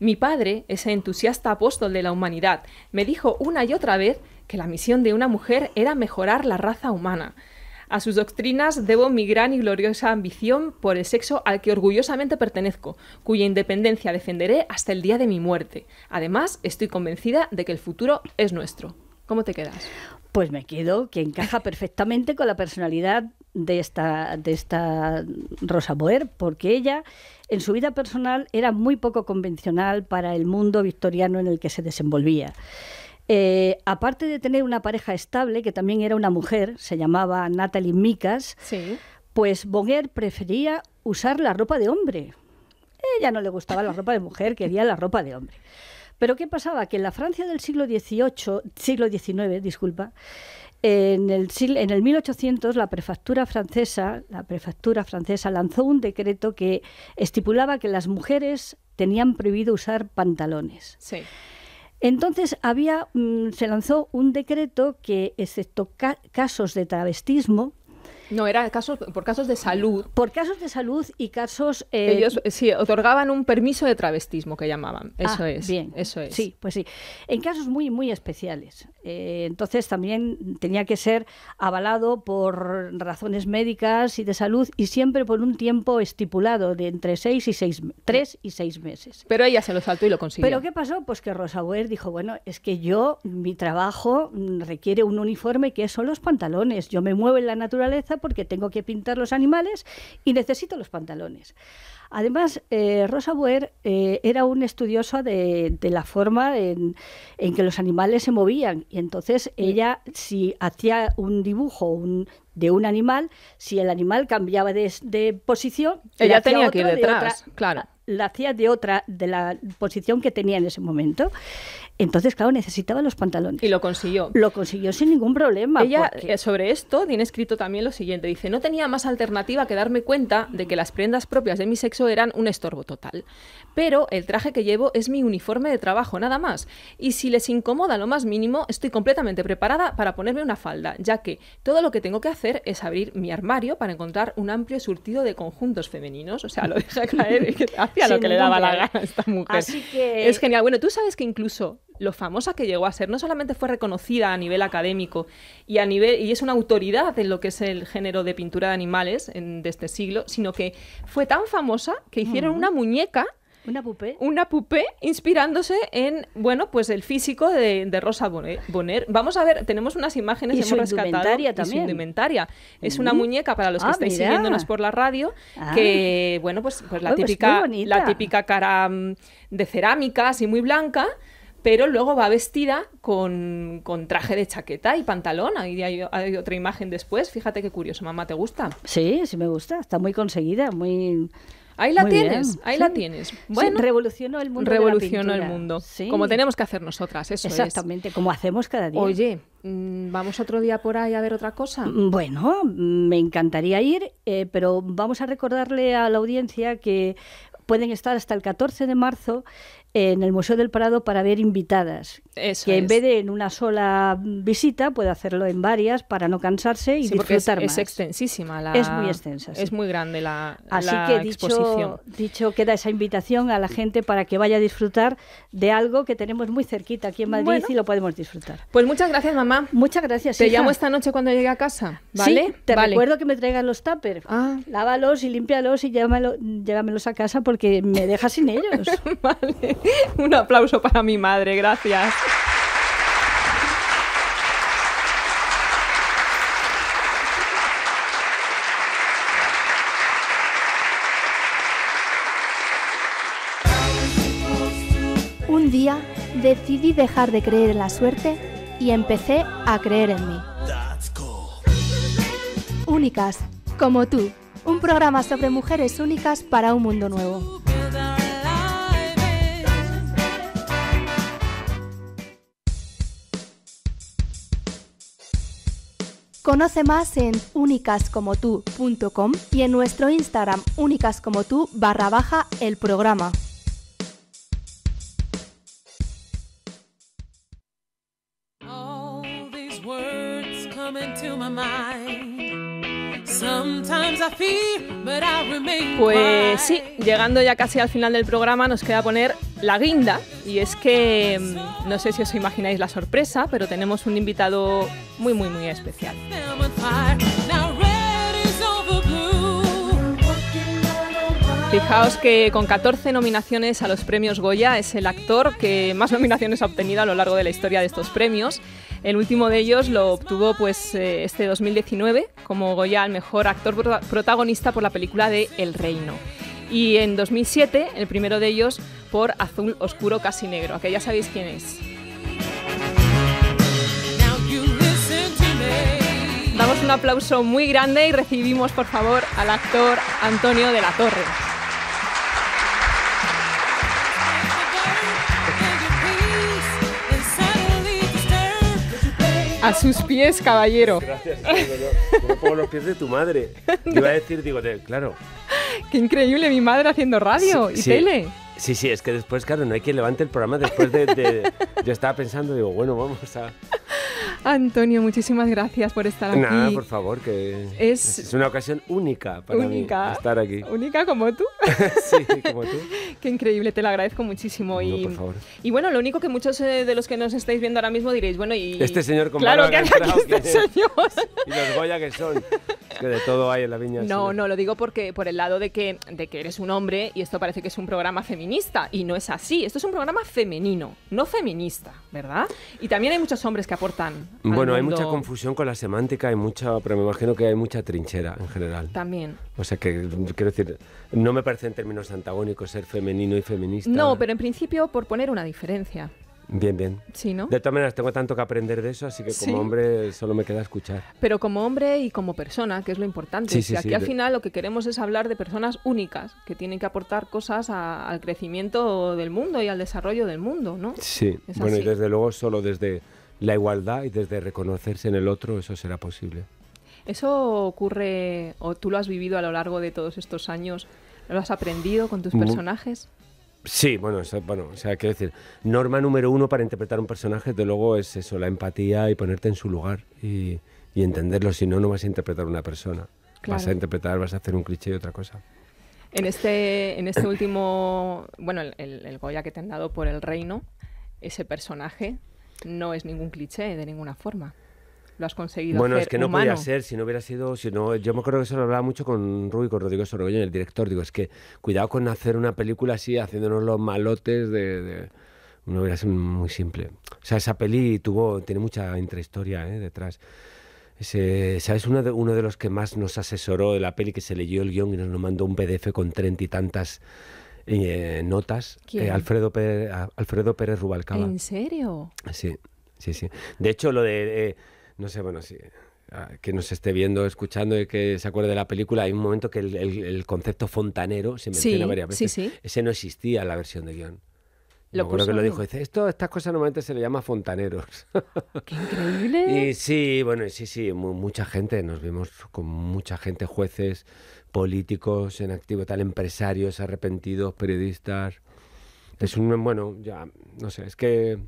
Mi padre, ese entusiasta apóstol de la humanidad, me dijo una y otra vez que la misión de una mujer era mejorar la raza humana. A sus doctrinas debo mi gran y gloriosa ambición por el sexo al que orgullosamente pertenezco, cuya independencia defenderé hasta el día de mi muerte. Además, estoy convencida de que el futuro es nuestro. ¿Cómo te quedas? pues me quedo que encaja perfectamente con la personalidad de esta, de esta Rosa Boer, porque ella en su vida personal era muy poco convencional para el mundo victoriano en el que se desenvolvía. Eh, aparte de tener una pareja estable, que también era una mujer, se llamaba Natalie Micas, pues Boer prefería usar la ropa de hombre. ella no le gustaba la ropa de mujer, quería la ropa de hombre. Pero ¿qué pasaba? Que en la Francia del siglo XVIII, siglo XIX, disculpa, en el, en el 1800 la prefectura francesa, la prefectura francesa lanzó un decreto que estipulaba que las mujeres tenían prohibido usar pantalones. Entonces había, mm, se lanzó un decreto que, excepto casos de travestismo, no, era casos, por casos de salud. Por casos de salud y casos... Eh, Ellos eh, sí, otorgaban un permiso de travestismo que llamaban, eso ah, es. Bien, eso es. Sí, pues sí. En casos muy, muy especiales. Eh, entonces también tenía que ser avalado por razones médicas y de salud y siempre por un tiempo estipulado de entre seis y seis, tres y seis meses. Pero ella se lo saltó y lo consiguió. ¿Pero qué pasó? Pues que Rosa dijo, bueno, es que yo, mi trabajo mm, requiere un uniforme que son los pantalones. Yo me muevo en la naturaleza porque tengo que pintar los animales y necesito los pantalones. Además, eh, Rosa Buer eh, era un estudioso de, la forma en, que los animales se movían. Y entonces ella, si hacía un dibujo de un animal, si el animal cambiaba de, posición, ella tenía que detrás, claro. La hacía de otra, de la posición que tenía en ese momento. Entonces, claro, necesitaba los pantalones. Y lo consiguió. Lo consiguió sin ningún problema. Ella eh, sobre esto tiene escrito también lo siguiente. Dice, no tenía más alternativa que darme cuenta de que las prendas propias de mi sexo eran un estorbo total. Pero el traje que llevo es mi uniforme de trabajo, nada más. Y si les incomoda lo más mínimo, estoy completamente preparada para ponerme una falda, ya que todo lo que tengo que hacer es abrir mi armario para encontrar un amplio surtido de conjuntos femeninos. O sea, lo deja caer hacia lo que le daba la gana a esta mujer. Así que... Es genial. Bueno, tú sabes que incluso lo famosa que llegó a ser, no solamente fue reconocida a nivel académico y, a nivel, y es una autoridad en lo que es el género de pintura de animales de este siglo, sino que fue tan famosa que hicieron una muñeca una pupé. Una pupé inspirándose en, bueno, pues el físico de, Rosa Bonner. Vamos a ver, tenemos unas imágenes, de hemos su También. Es una muñeca para los que ah, estáis siguiéndonos por la radio, que, ah. bueno, pues, pues la, pues típica, la típica cara mm, de cerámica, así muy blanca pero luego va vestida con, traje de chaqueta y pantalón. Ahí hay, otra imagen después. Fíjate qué curioso, mamá, ¿te gusta? Sí, sí me gusta. Está muy conseguida, muy... Ahí la tienes, ahí la tienes. revolucionó el mundo. Revolucionó el mundo. Como tenemos que hacer nosotras, eso Exactamente, como hacemos cada día. Oye, mm, ¿vamos otro día por ahí a ver otra cosa? Mm, bueno, mm, me encantaría ir, eh, pero vamos a recordarle a la audiencia que pueden estar hasta el 14 de marzo en el Museo del Prado para ver invitadas. Eso que en vez de en una sola visita, puede hacerlo en varias para no cansarse y disfrutar es, más. Es extensísima la. Es muy extensa. Es muy grande la, Así que dicho, exposición. dicho queda esa invitación a la gente para que vaya a disfrutar de algo que tenemos muy cerquita aquí en Madrid y lo podemos disfrutar. Pues muchas gracias, mamá. Muchas gracias. Te llamo esta noche cuando llegue a casa, ¿vale? Sí, te recuerdo que me traigan los tuppers. Ah. Lávalos y límpialos y llévamelo, llévamelos a casa porque me dejas sin ellos. vale. Un aplauso para mi madre, gracias. Un día decidí dejar de creer en la suerte y empecé a creer en mí. Únicas, como tú, un programa sobre mujeres únicas para un mundo nuevo. Conoce más en únicascomotú.com y en nuestro Instagram únicascomotú barra baja el programa. Pues sí, llegando ya casi al final del programa nos queda poner la guinda y es que mm, no sé si os imagináis la sorpresa, pero tenemos un invitado muy muy muy especial. Fijaos que con 14 nominaciones a los premios Goya es el actor que más nominaciones ha obtenido a lo largo de la historia de estos premios el último de ellos lo obtuvo pues eh, este 2019 como Goya al mejor actor protagonista por la película de El Reino. Y en 2007 el primero de ellos por Azul Oscuro Casi Negro, que ya sabéis quién es. Damos un aplauso muy grande y recibimos por favor al actor Antonio de la Torre. A sus pies, caballero. Gracias. Yo, pongo los pies de tu madre. iba a decir, digo, claro. Qué increíble, mi madre haciendo radio y tele. Sí, sí, es que después, claro, no hay quien levante el programa después de... Yo estaba pensando, digo, bueno, vamos a... Antonio, muchísimas gracias por estar aquí. Nada, por favor, que es, una ocasión única para mí estar aquí. Única como tú. sí, como tú. Qué increíble, te lo agradezco muchísimo. No, y, por favor. y bueno, lo único que muchos eh, de los que nos estáis viendo ahora mismo diréis, bueno, y... Este señor con Claro, que, aquí este señor. y los Goya que son. que de todo hay en la viña. No, no, lo digo porque por el lado de que, de que eres un hombre y esto parece que es un programa feminista y no es así. Esto es un programa femenino, no feminista, ¿verdad? Y también hay muchos hombres que aportan bueno, hay mucha confusión con la semántica, hay mucha, pero me imagino que hay mucha trinchera en general. También. O sea que, quiero decir, no me parece en términos antagónicos ser femenino y feminista. No, pero en principio por poner una diferencia. Bien, bien. Sí, ¿no? De todas maneras, tengo tanto que aprender de eso, así que como hombre solo me queda escuchar. Pero como hombre y como persona, que es lo importante. Sí, aquí al final lo que queremos es hablar de personas únicas, que tienen que aportar cosas al crecimiento del mundo y al desarrollo del mundo, ¿no? Sí, bueno, y desde luego solo desde la igualdad y desde reconocerse en el otro eso será posible. Eso ocurre, o tú lo has vivido a lo largo de todos estos años, ¿lo has aprendido con tus personajes? Sí, bueno, bueno, o sea, quiero decir, norma número uno para interpretar un personaje, de luego, es eso, la empatía y ponerte en su lugar y, entenderlo, si no, no vas a interpretar una persona. Vas a interpretar, vas a hacer un cliché y otra cosa. En este, en este último, bueno, el, el Goya que te han dado por el reino, ese personaje, no es ningún cliché de ninguna forma. Lo has conseguido. Bueno, es que no podía ser si no hubiera sido. Si yo me acuerdo que eso lo hablaba mucho con Rubí, con Rodrigo Sorogoyen, el director. Digo, es que cuidado con hacer una película así, haciéndonos los malotes de, no hubiera sido muy simple. O sea, esa peli tuvo, tiene mucha intrahistoria eh, detrás. Ese, ¿Sabes? Uno de, uno de los que más nos asesoró de la peli que se leyó el guión y nos mandó un PDF con treinta y tantas eh, notas. Eh, Alfredo, Pérez, Alfredo Pérez Rubalcaba. ¿En serio? Sí, sí, sí. De hecho, lo de. Eh, no sé, bueno, sí que nos esté viendo, escuchando y que se acuerde de la película, hay un momento que el, concepto fontanero se menciona varias veces. Sí, sí. Ese no existía en la versión de guión. Lo creo que lo dijo. Dice, esto, estas cosas normalmente se le llama fontaneros. ¡Qué increíble! y sí, bueno, sí, sí, mucha gente, nos vimos con mucha gente, jueces, políticos en activo, tal, empresarios arrepentidos, periodistas. Es un, bueno, ya, no sé, es que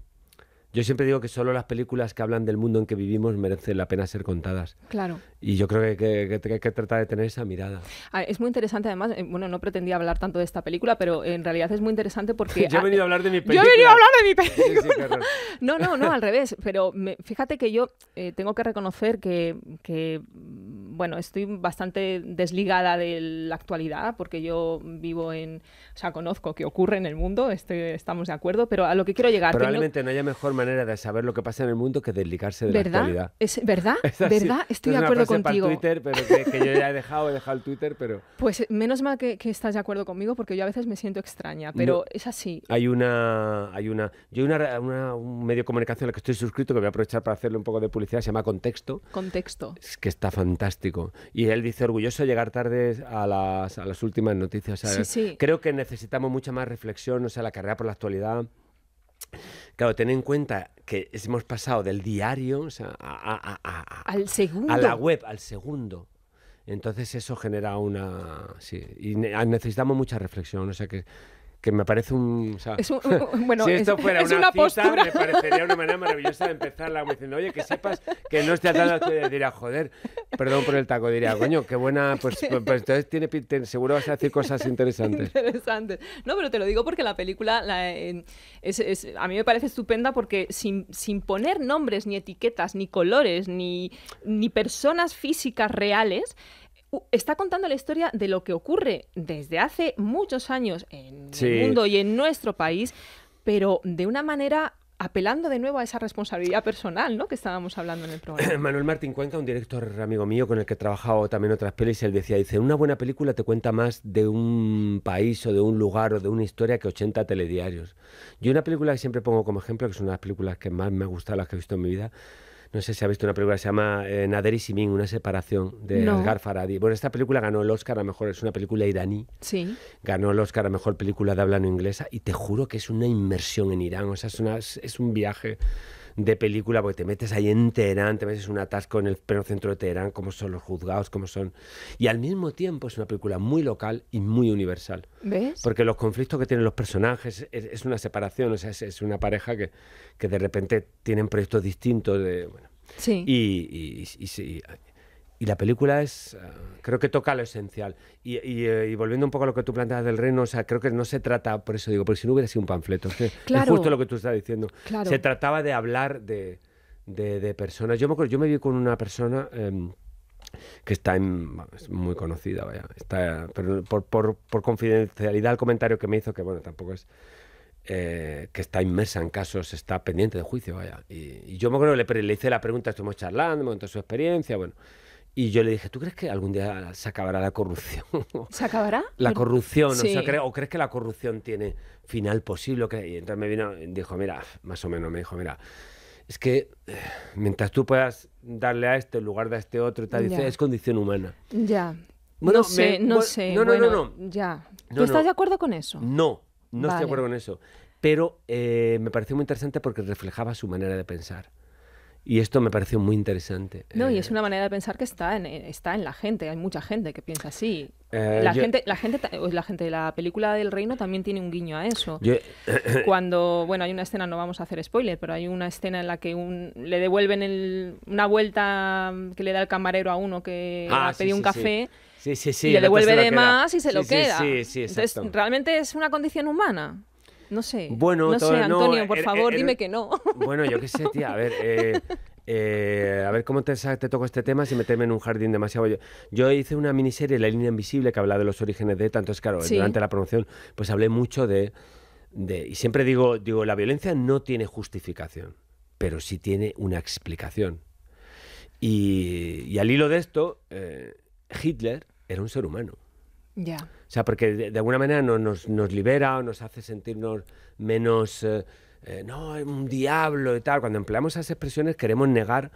yo siempre digo que solo las películas que hablan del mundo en que vivimos merecen la pena ser contadas. Claro. Y yo creo que hay que, tratar de tener esa mirada. Ah, es muy interesante, además, eh, bueno, no pretendía hablar tanto de esta película, pero en realidad es muy interesante porque... yo he venido a hablar de mi película. Yo he venido a hablar de mi película. no, no, no, al revés. Pero fíjate que yo eh, tengo que reconocer que, mm, bueno, estoy bastante desligada de la actualidad porque yo vivo en... O sea, conozco qué ocurre en el mundo, estoy, estamos de acuerdo, pero a lo que quiero llegar... Probablemente no haya mejor manera de saber lo que pasa en el mundo que desligarse de la actualidad. ¿Es, ¿Verdad? Es verdad verdad Estoy de acuerdo contigo. Twitter, pero que, yo ya he dejado, he dejado el Twitter, pero... Pues menos mal que, que, estás de acuerdo conmigo porque yo a veces me siento extraña, pero es así. Hay una... Hay una yo hay una, un medio de comunicación al que estoy suscrito que voy a aprovechar para hacerle un poco de publicidad, se llama Contexto. Contexto. Es que está fantástico. Y él dice, orgulloso de llegar tarde a las, a las últimas noticias. sí, sí. Creo que necesitamos mucha más reflexión, o sea, la carrera por la actualidad Claro, ten en cuenta que hemos pasado del diario a, al a la web, al segundo. Entonces eso genera una... Sí, y ah, necesitamos mucha reflexión, o sea que que me parece un... bueno, si esto fuera una, una me parecería una manera maravillosa de empezarla diciendo, oye, que sepas que no estoy atado a dirá, ah, joder, perdón por el taco, diría, coño, qué buena, pues, pues entonces tiene, seguro vas a decir cosas interesantes. Interesantes. No, pero te lo digo porque la película es, a mí me parece estupenda porque sin, sin poner nombres, ni etiquetas, ni colores, ni, ni personas físicas reales, está contando la historia de lo que ocurre desde hace muchos años en el mundo y en nuestro país, pero de una manera apelando de nuevo a esa responsabilidad personal, ¿no? Que estábamos hablando en el programa. Manuel Martín Cuenca, un director amigo mío con el que he trabajado también otras pelis, él decía, dice, una buena película te cuenta más de un país o de un lugar o de una historia que 80 telediarios. Yo una película que siempre pongo como ejemplo, que es una de las películas que más me ha gustado, las que he visto en mi vida, no sé si ha visto una película se llama eh, Nader y Simin, una separación de Edgar Faradi. Bueno, esta película ganó el Oscar a mejor, es una película iraní. Sí. Ganó el Oscar a mejor película de habla no inglesa y te juro que es una inmersión en Irán, o sea, es, una, es un viaje de película, porque te metes ahí en Teherán, te metes un atasco en el pleno centro de Teherán, cómo son los juzgados, cómo son... Y al mismo tiempo es una película muy local y muy universal. ¿Ves? Porque los conflictos que tienen los personajes es, una separación, o sea, es, una pareja que, que de repente tienen proyectos distintos de... Bueno, Sí. Y, y la película es, eh, creo que toca lo esencial. Eh, y, volviendo un poco a lo que tú planteas del reino, o sea, creo que no se trata, por eso digo, porque si no hubiera sido un panfleto, es, justo lo que tú estás diciendo. Se trataba de hablar de, de, personas. Yo me yo me vi con una persona em, que está en, muy conocida, vaya, está, por, confidencialidad el comentario que me hizo, que bueno, tampoco es... Eh, que está inmersa en casos, está pendiente de juicio, vaya. Y, yo me acuerdo le, le, hice la pregunta, estuvimos charlando, me contó su experiencia, bueno. Y yo le dije, ¿tú crees que algún día se acabará la corrupción? ¿Se acabará? La corrupción, o, crees que la corrupción tiene final posible? Y entonces me vino, y dijo, mira, más o menos, me dijo, mira, es que eh, mientras tú puedas darle a este en lugar de a este otro, dice, es condición humana. Ya. no sé, no sé. No, no, no, Ya. ¿Tú estás de acuerdo con eso? No, no estoy de acuerdo con eso. Pero eh, me pareció muy interesante porque reflejaba su manera de pensar. Y esto me pareció muy interesante. No, y es eh, una manera de pensar que está en, eh, está en la gente. Hay mucha gente que piensa así. Eh, la, gente, la, gente, la de la película del reino también tiene un guiño a eso. Cuando, bueno, hay una escena, no vamos a hacer spoiler, pero hay una escena en la que le devuelven una vuelta que le da el camarero a uno que ah, un café. Sí. Sí, sí, y le devuelve de más y se lo queda. Entonces, realmente es una condición humana. No sé. Bueno, no sé, Antonio, por favor, dime que no. Bueno, yo qué sé, tía. A ver, eh, eh, a ver cómo te, te, toco este tema sin meterme en un jardín demasiado. Yo, hice una miniserie, La línea invisible, que habla de los orígenes de tanto claro, durante la promoción, pues hablé mucho de, y siempre digo, digo, la violencia no tiene justificación, pero sí tiene una explicación. Y, al hilo de esto, eh, Hitler era un ser humano. O sea, porque de, alguna manera nos, nos, libera o nos hace sentirnos menos, eh, eh, no, un diablo y tal. Cuando empleamos esas expresiones queremos negar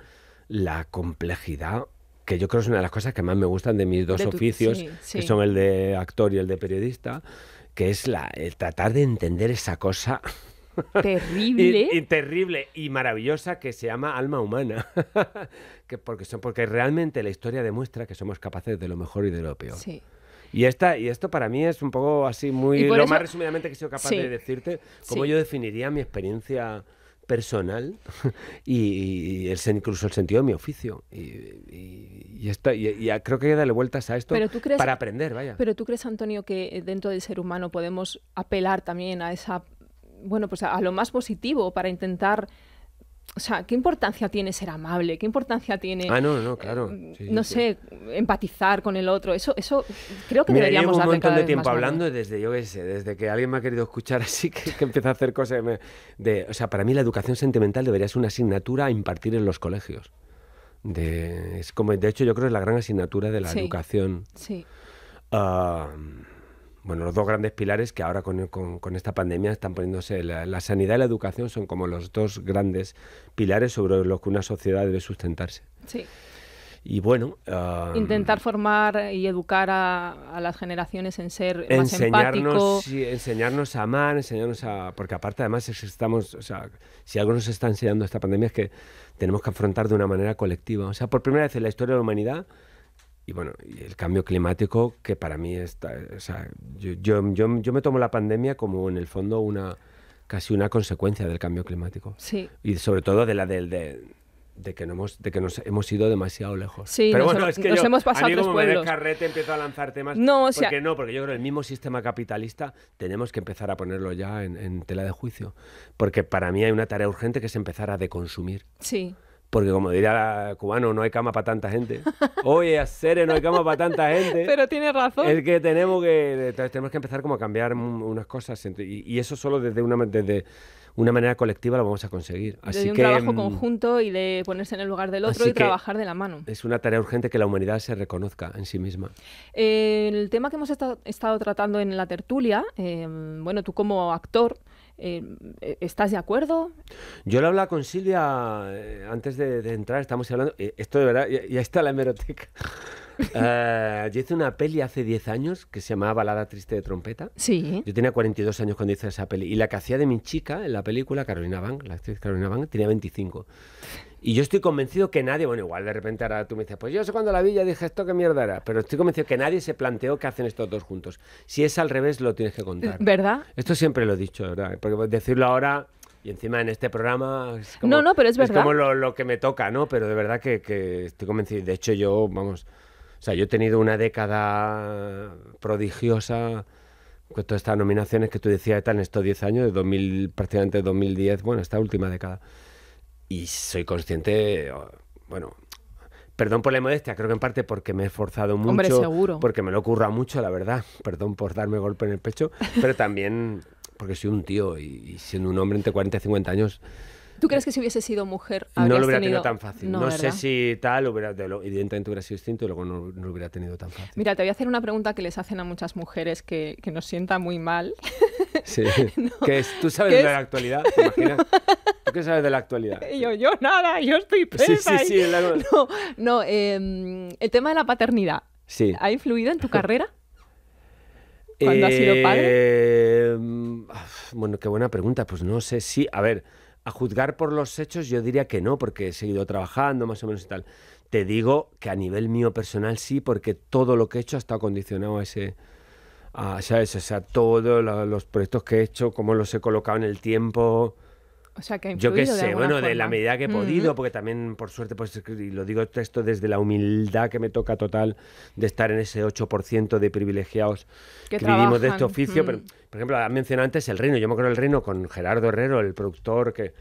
la complejidad, que yo creo es una de las cosas que más me gustan de mis dos oficios, que son el de actor y el de periodista, que es la, el tratar de entender esa cosa terrible y, terrible y maravillosa que se llama alma humana porque son porque realmente la historia demuestra que somos capaces de lo mejor y de lo peor sí. Y, esta, y esto para mí es un poco así muy... Lo más resumidamente que he sido capaz de decirte, cómo yo definiría mi experiencia personal y, el, incluso el sentido de mi oficio. Y, y, y creo que hay que darle vueltas a esto para aprender, vaya. Pero tú crees, Antonio, que dentro del ser humano podemos apelar también a esa bueno, pues a lo más positivo para intentar o sea, ¿qué importancia tiene ser amable? ¿Qué importancia tiene... Ah, no, no, eh, claro. no sé, empatizar con el otro. Eso, eso creo que deberíamos darle un montón de tiempo hablando desde, yo qué sé, desde que alguien me ha querido escuchar así, que, que empieza a hacer cosas... o sea, para mí la educación sentimental debería ser una asignatura a impartir en los colegios. De, como, de hecho, yo creo que es la gran asignatura de la educación. Sí. Uh, bueno, los dos grandes pilares que ahora con, con, esta pandemia están poniéndose, la, sanidad y la educación son como los dos grandes pilares sobre los que una sociedad debe sustentarse. Sí. Y bueno... Ah, Intentar formar y educar a, a, las generaciones en ser enseñarnos, más enseñarnos a amar, enseñarnos a... Porque aparte además estamos... O sea, si algo nos está enseñando esta pandemia es que tenemos que afrontar de una manera colectiva. O sea, por primera vez en la historia de la humanidad y bueno, el cambio climático, que para mí está. O sea, yo, me tomo la pandemia como en el fondo una casi una consecuencia del cambio climático. Sí. Y sobre todo de la del. De, de que, no hemos, de que nos hemos ido demasiado lejos. Sí, pero bueno, es que nos hemos pasado a mí como me empiezo a lanzar temas. No, o sea, porque no, porque yo creo que el mismo sistema capitalista tenemos que empezar a ponerlo ya en, en tela de juicio. Porque para mí hay una tarea urgente que es empezar a deconsumir. Sí. Porque como diría cubano, no hay cama para tanta gente. Oye, a seres, no hay cama para tanta gente. Pero tiene razón. Es que tenemos que, tenemos que empezar como a cambiar unas cosas. Y, eso solo desde una, desde una manera colectiva lo vamos a conseguir. Así un trabajo mm, conjunto y de ponerse en el lugar del otro y trabajar de la mano. Es una tarea urgente que la humanidad se reconozca en sí misma. Eh, el tema que hemos estado, tratando en la tertulia, eh, bueno, tú como actor... Em, eh, ¿Estás de acuerdo? Yo lo hablaba con Silvia eh, antes de, entrar, estamos hablando, eh, esto de verdad, ya, ahí está la hemeroteca. yo hice una peli hace 10 años que se llamaba Balada Triste de Trompeta. Sí. Yo tenía 42 años cuando hice esa peli. Y la que hacía de mi chica en la película, Carolina Bang, la actriz Carolina Bang, tenía 25. Y yo estoy convencido que nadie, bueno, igual de repente ahora tú me dices, pues yo sé cuando la vi ya dije esto, qué mierda era. Pero estoy convencido que nadie se planteó que hacen estos dos juntos. Si es al revés, lo tienes que contar. ¿Verdad? Esto siempre lo he dicho, ¿verdad? Porque decirlo ahora. Y encima en este programa. Es como, no, no, pero es como lo, que me toca, ¿no? Pero de verdad que, estoy convencido. De hecho, yo, vamos. O sea, yo he tenido una década prodigiosa con todas estas nominaciones que tú decías, están estos 10 años, de 2000, prácticamente 2010, bueno, esta última década y soy consciente, bueno, perdón por la modestia, creo que en parte porque me he esforzado mucho, Hombre, seguro. porque me lo ocurra mucho, la verdad, perdón por darme golpe en el pecho, pero también porque soy un tío y, siendo un hombre entre 40 y 50 años... ¿Tú crees que si hubiese sido mujer No lo hubiera tenido, tan fácil. No, sé si tal, hubiera, evidentemente hubiera sido distinto y luego no, lo hubiera tenido tan fácil. Mira, te voy a hacer una pregunta que les hacen a muchas mujeres que, que nos sienta muy mal. Sí. ¿Tú sabes de la actualidad? ¿Te imaginas? ¿Tú qué sabes de la actualidad? Yo, yo nada, yo estoy presa. Sí, sí, sí. La... No, no em, el tema de la paternidad. ¿Ha influido en tu carrera? ¿Cuándo has sido padre? Em, bueno, qué buena pregunta. Pues no sé si... A ver, a juzgar por los hechos yo diría que no, porque he seguido trabajando más o menos y tal. Te digo que a nivel mío personal sí, porque todo lo que he hecho ha estado condicionado a ese a, ah, ¿sabes? O sea, todos los proyectos que he hecho, cómo los he colocado en el tiempo. O que Yo qué sé, bueno, de la medida que he mm. podido, porque también, por suerte, pues, y lo digo esto desde la humildad que me toca total de estar en ese 8% de privilegiados que, vivimos de este oficio. Mm. Pero, por ejemplo, has mencionado antes el reino. Yo me acuerdo el reino con Gerardo Herrero, el productor, que,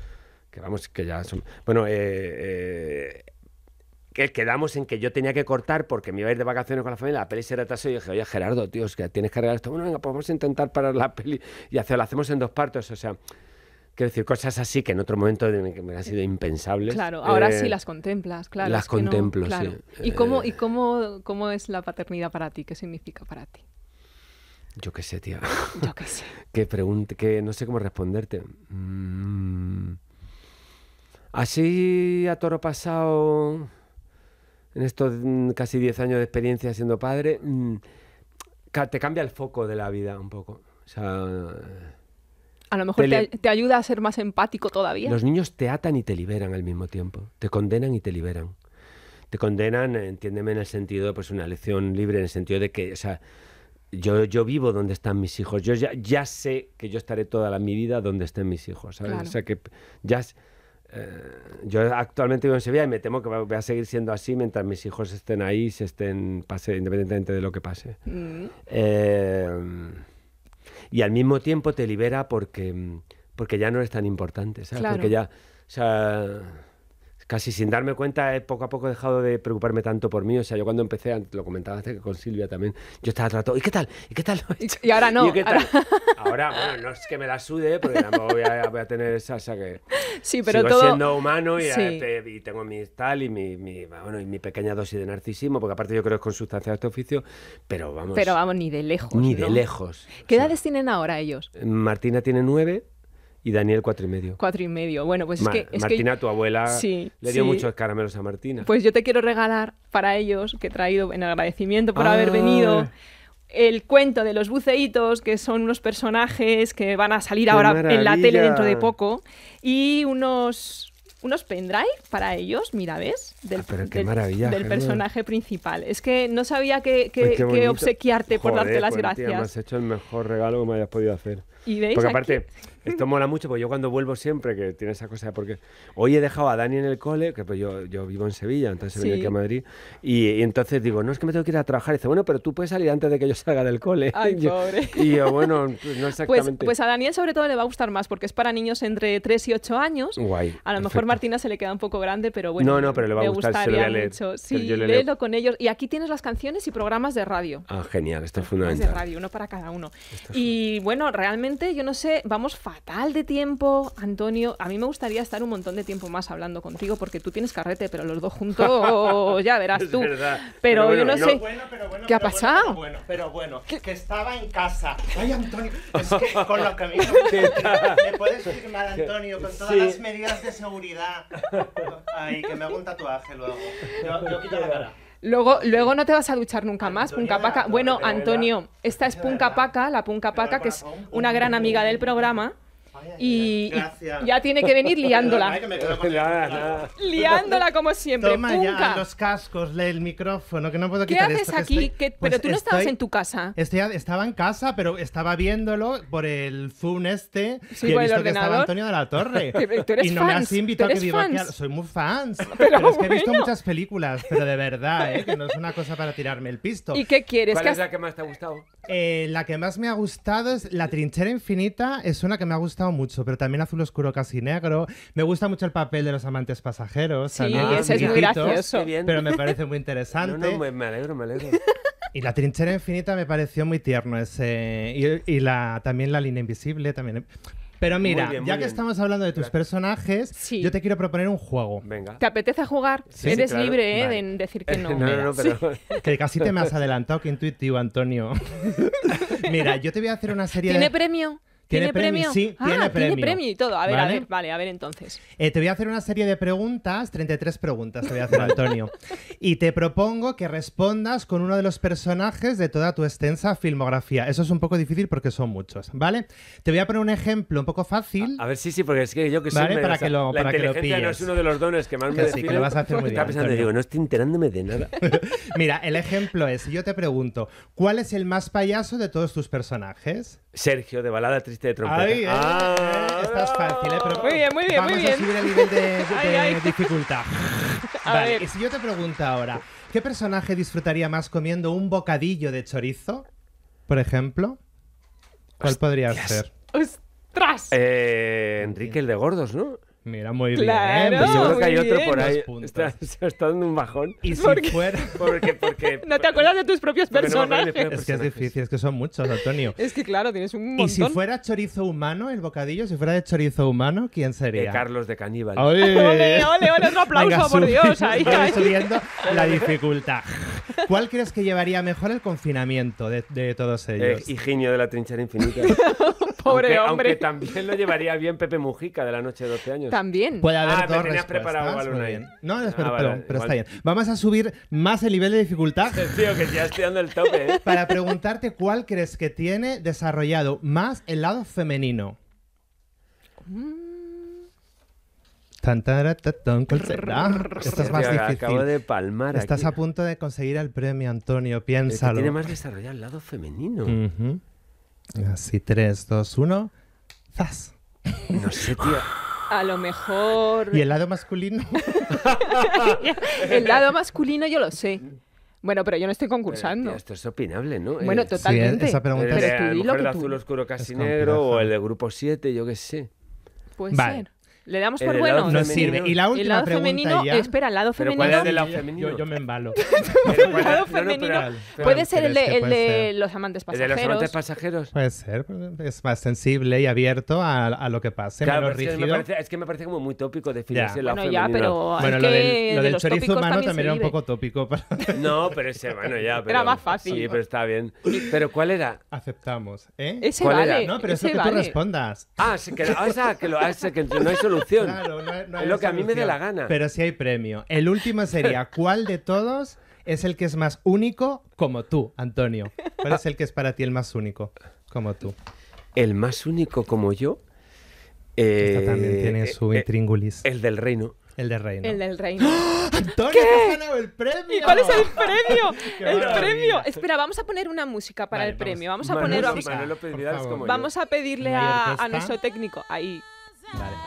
vamos, que ya son... Bueno, eh, eh que quedamos en que yo tenía que cortar porque me iba a ir de vacaciones con la familia, la peli se retrasó y yo dije, oye Gerardo, tío, es que tienes que arreglar esto. Bueno, venga, pues vamos a intentar parar la peli y hacerla hacemos en dos partes, o sea... Quiero decir, cosas así que en otro momento me han sido impensables. Claro, ahora sí eh, las contemplas, claro. Las contemplo, sí. ¿Y, cómo, eh, y cómo, cómo es la paternidad para ti? ¿Qué significa para ti? Yo qué sé, tío. Yo qué sé. que que no sé cómo responderte. Mm. Así a toro pasado en estos mm, casi 10 años de experiencia siendo padre, mm, te cambia el foco de la vida un poco. a lo mejor te, ayuda a ser más empático todavía. Los niños te atan y te liberan al mismo tiempo. Te condenan y te liberan. Te condenan, entiéndeme, en el sentido de pues, una lección libre, en el sentido de que, sea, yo, yo vivo donde están mis hijos. Yo ya, ya sé que yo estaré toda mi vida donde estén mis hijos. O sea, que ya eh, yo actualmente vivo en Sevilla y me temo que voy a seguir siendo así mientras mis hijos estén ahí, se estén pase, independientemente de lo que pase. Mm. Eh, y al mismo tiempo te libera porque, porque ya no eres tan importante, Porque ya, casi sin darme cuenta, he poco a poco dejado de preocuparme tanto por mí. O sea, yo cuando empecé, lo comentaba antes que con Silvia también, yo estaba trato ¿y qué tal? ¿Y qué tal? y ahora no. ¿Y qué tal? Ahora... bueno, no es que me la sude, porque tampoco voy a, tener esa, que. Sí, pero sigo siendo humano y, y, tengo mi tal y mi, bueno, y mi pequeña dosis de narcisismo, porque aparte yo creo que es consustancial este oficio, pero vamos. Pero vamos, ni de lejos. Ni de lejos. ¿Qué edades tienen ahora ellos? Martina tiene nueve y Daniel cuatro y medio. Cuatro y medio. Bueno, pues es que... Martina, tu abuela, le dio muchos caramelos a Martina. Pues yo te quiero regalar para ellos, que he traído en agradecimiento por haber ah. venido, el cuento de los buceitos, que son unos personajes que van a salir ahora en la tele dentro de poco, y unos unos pendrive para ellos, mira, ¿ves? Del, ah, pero qué del, del personaje principal. Es que no sabía que, pues obsequiarte por darte las pues, gracias. me has hecho el mejor regalo que me hayas podido hacer. ¿Y veis? Porque aparte, esto mola mucho porque yo cuando vuelvo siempre, que tiene esa cosa, porque hoy he dejado a Dani en el cole, que pues yo, yo vivo en Sevilla, entonces he aquí a Madrid, y, entonces digo, no, es que me tengo que ir a trabajar. Y dice, bueno, pero tú puedes salir antes de que yo salga del cole. Ay, pobre. Y yo, bueno, pues no pues, exactamente. Pues, pues, a Daniel sobre todo le va a gustar más, porque es para niños entre 3 y 8 años. Guay. A lo mejor Martina se le queda un poco grande, pero bueno. No, no, pero le va a gustar, si leer. Sí, le leo. con ellos. Y aquí tienes las canciones y programas de radio. Ah, genial, esto es fundamental. de radio, uno para cada uno. y bueno, realmente, yo no sé, vamos fatal de tiempo, Antonio. A mí me gustaría estar un montón de tiempo más hablando contigo porque tú tienes carrete, pero los dos juntos ya verás tú. Es verdad. Pero, pero bueno, yo no, sé bueno, pero bueno, qué ha pasado. Bueno, pero bueno, que estaba en casa. Ay, Antonio, es que con lo que me, me puedes firmar, Antonio, con todas las medidas de seguridad. Ay, que me hago un tatuaje luego. Yo, yo quito la cara. Luego, luego no te vas a duchar nunca más, Punca Paca. Bueno, Antonio, esta es Punca Paca, la Punca Paca, que es una gran amiga del programa. Y, ya tiene que venir liándola. Liándola como siempre. Toma ya los cascos, le- el micrófono, que no puedo ¿Qué quitar haces aquí? Pues, pero tú no estabas en tu casa. estaba en casa, pero estaba viéndolo por el Zoom este y he visto que estaba Antonio de la Torre. y no me has invitado a que viva Soy muy fans. Pero, es que he visto muchas películas, pero de verdad, ¿eh? que no es una cosa para tirarme el pisto. ¿Y qué quieres? ¿Cuál es la que más te ha gustado? Eh, la que más me ha gustado es La Trinchera Infinita, es una que me ha gustado mucho, pero también azul oscuro casi negro. Me gusta mucho el papel de los amantes pasajeros. Sí, ese es muy gracioso. Pero me parece muy interesante. me alegro, me alegro. Y la trinchera infinita me pareció muy tierno ese. Y, la, también la línea invisible también. Pero mira, ya que estamos hablando de tus personajes, yo te quiero proponer un juego. Venga. ¿Te apetece jugar? Eres libre ¿eh? de decir que eh, no. Que casi te me has adelantado, que intuitivo, Antonio. mira, yo te voy a hacer una serie ¿Tiene de... premio? ¿Tiene, premio? Sí, ah, tiene premio. Tiene premio y todo. A ver, ¿Vale? a ver, vale, a ver entonces. Eh, te voy a hacer una serie de preguntas, 33 preguntas te voy a hacer, Antonio. y te propongo que respondas con uno de los personajes de toda tu extensa filmografía. Eso es un poco difícil porque son muchos, ¿vale? Te voy a poner un ejemplo un poco fácil. A, ver, sí, sí, porque es que yo que ¿Vale? Para que lo, para que lo no es uno de los dones que más sí, que lo vas a hacer muy bien, digo, no estoy enterándome de nada. Mira, el ejemplo es, yo te pregunto, ¿cuál es el más payaso de todos tus personajes? Sergio, de Balada Triste eh, eh, ah, estás fácil, ¿eh? Pero muy bien, muy bien, vamos muy bien. a subir el nivel de, dificultad. A ver. y si yo te pregunto ahora, ¿qué personaje disfrutaría más comiendo un bocadillo de chorizo, por ejemplo? ¿Cuál podría ser? ¡Ostras! Eh, Enrique el de Gordos, ¿no? Mira, muy bien. Pues seguro que hay otro bien. por ahí. Está, está, dando un bajón. Y ¿Por fuera. Porque, porque, no te acuerdas de tus propios personajes. es que es difícil, es que son muchos, Antonio. Es que claro, tienes un montón. Y si fuera chorizo humano, el bocadillo, si fuera de chorizo humano, ¿quién sería? Carlos de Caníbal. ¡Ole, ole, ole! otro aplauso, por Dios! Ahí, subiendo la dificultad. ¿Cuál crees que llevaría mejor el confinamiento de, de todos ellos? Eh, de la trinchera infinita. Pobre hombre. Aunque también lo llevaría bien Pepe Mujica de la noche de 12 años. También. Puede haber ah, dos preparado bien. No, ah, espero, pero, está bien. Vamos a subir más el nivel de dificultad. Tío, que ya estoy dando el tope. ¿eh? Para preguntarte cuál crees que tiene desarrollado más el lado femenino. Mm. Ah, esto es más difícil. Acabo de palmar. Estás a punto de conseguir el premio, Antonio. Piénsalo. Es que tiene más desarrollado el lado femenino. Uh Así, 3, 2, 1. ¡Zas! No sé, tío. A lo mejor. ¿Y el lado masculino? el lado masculino yo lo sé. Bueno, pero yo no estoy eh, concursando. esto es opinable, ¿no? Bueno, eh, totalmente. esa pregunta pero, es... pero tú el, el azul oscuro casi negro o el de grupo 7, yo qué sé. Puede vale. ser. Le damos por bueno. No sirve. Y la última lado pregunta femenino, ya... Espera, lado femenino. ¿Pero cuál es el lado femenino? Yo, me embalo. el lado femenino. puede ser el de, los amantes pasajeros. El de los amantes pasajeros. Puede ser. Es más sensible y abierto a, a lo que pase. Claro, rígido. Es, que me parece, como muy tópico definirse el lado bueno, femenino. bueno, lo, del, chorizo humano también, era un poco tópico. No, pero ese, bueno, ya. era más fácil. Sí, pero está bien. ¿Pero cuál era? Aceptamos. ¿eh? Ese ¿Cuál vale. Era? No, pero eso que tú respondas. Ah, sí, ah, o sea, que, ah, que no hay solución lo que a mí me dé la gana. Pero sí hay premio. El último sería, ¿cuál de todos es el que es más único como tú, Antonio? ¿Cuál es el que es para ti el más único como tú? El más único como yo. Eh, también tiene eh, su eh, intríngulis. El del reino. El del reino. El del reino. ¡Ah! ¡Antonio, ganado el premio! ¿Y cuál es el premio? el premio. Espera, vamos a poner una música para el premio. Vamos a poner. Vamos, vamos a pedirle a, a, nuestro técnico. Ahí.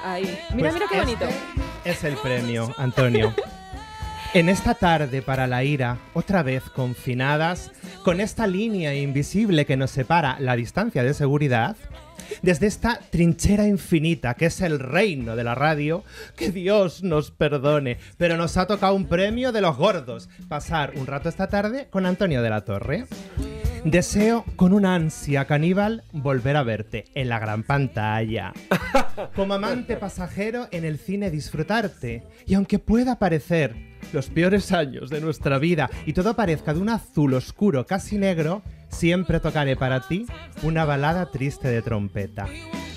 Ahí. Mira, pues mira qué bonito. Es el premio, Antonio. En esta tarde para la ira, otra vez confinadas, con esta línea invisible que nos separa la distancia de seguridad, desde esta trinchera infinita que es el reino de la radio, que Dios nos perdone, pero nos ha tocado un premio de los gordos, pasar un rato esta tarde con Antonio de la Torre. Deseo con una ansia caníbal volver a verte en la gran pantalla. Como amante pasajero en el cine disfrutarte. Y aunque pueda parecer los peores años de nuestra vida y todo parezca de un azul oscuro casi negro, siempre tocaré para ti una balada triste de trompeta.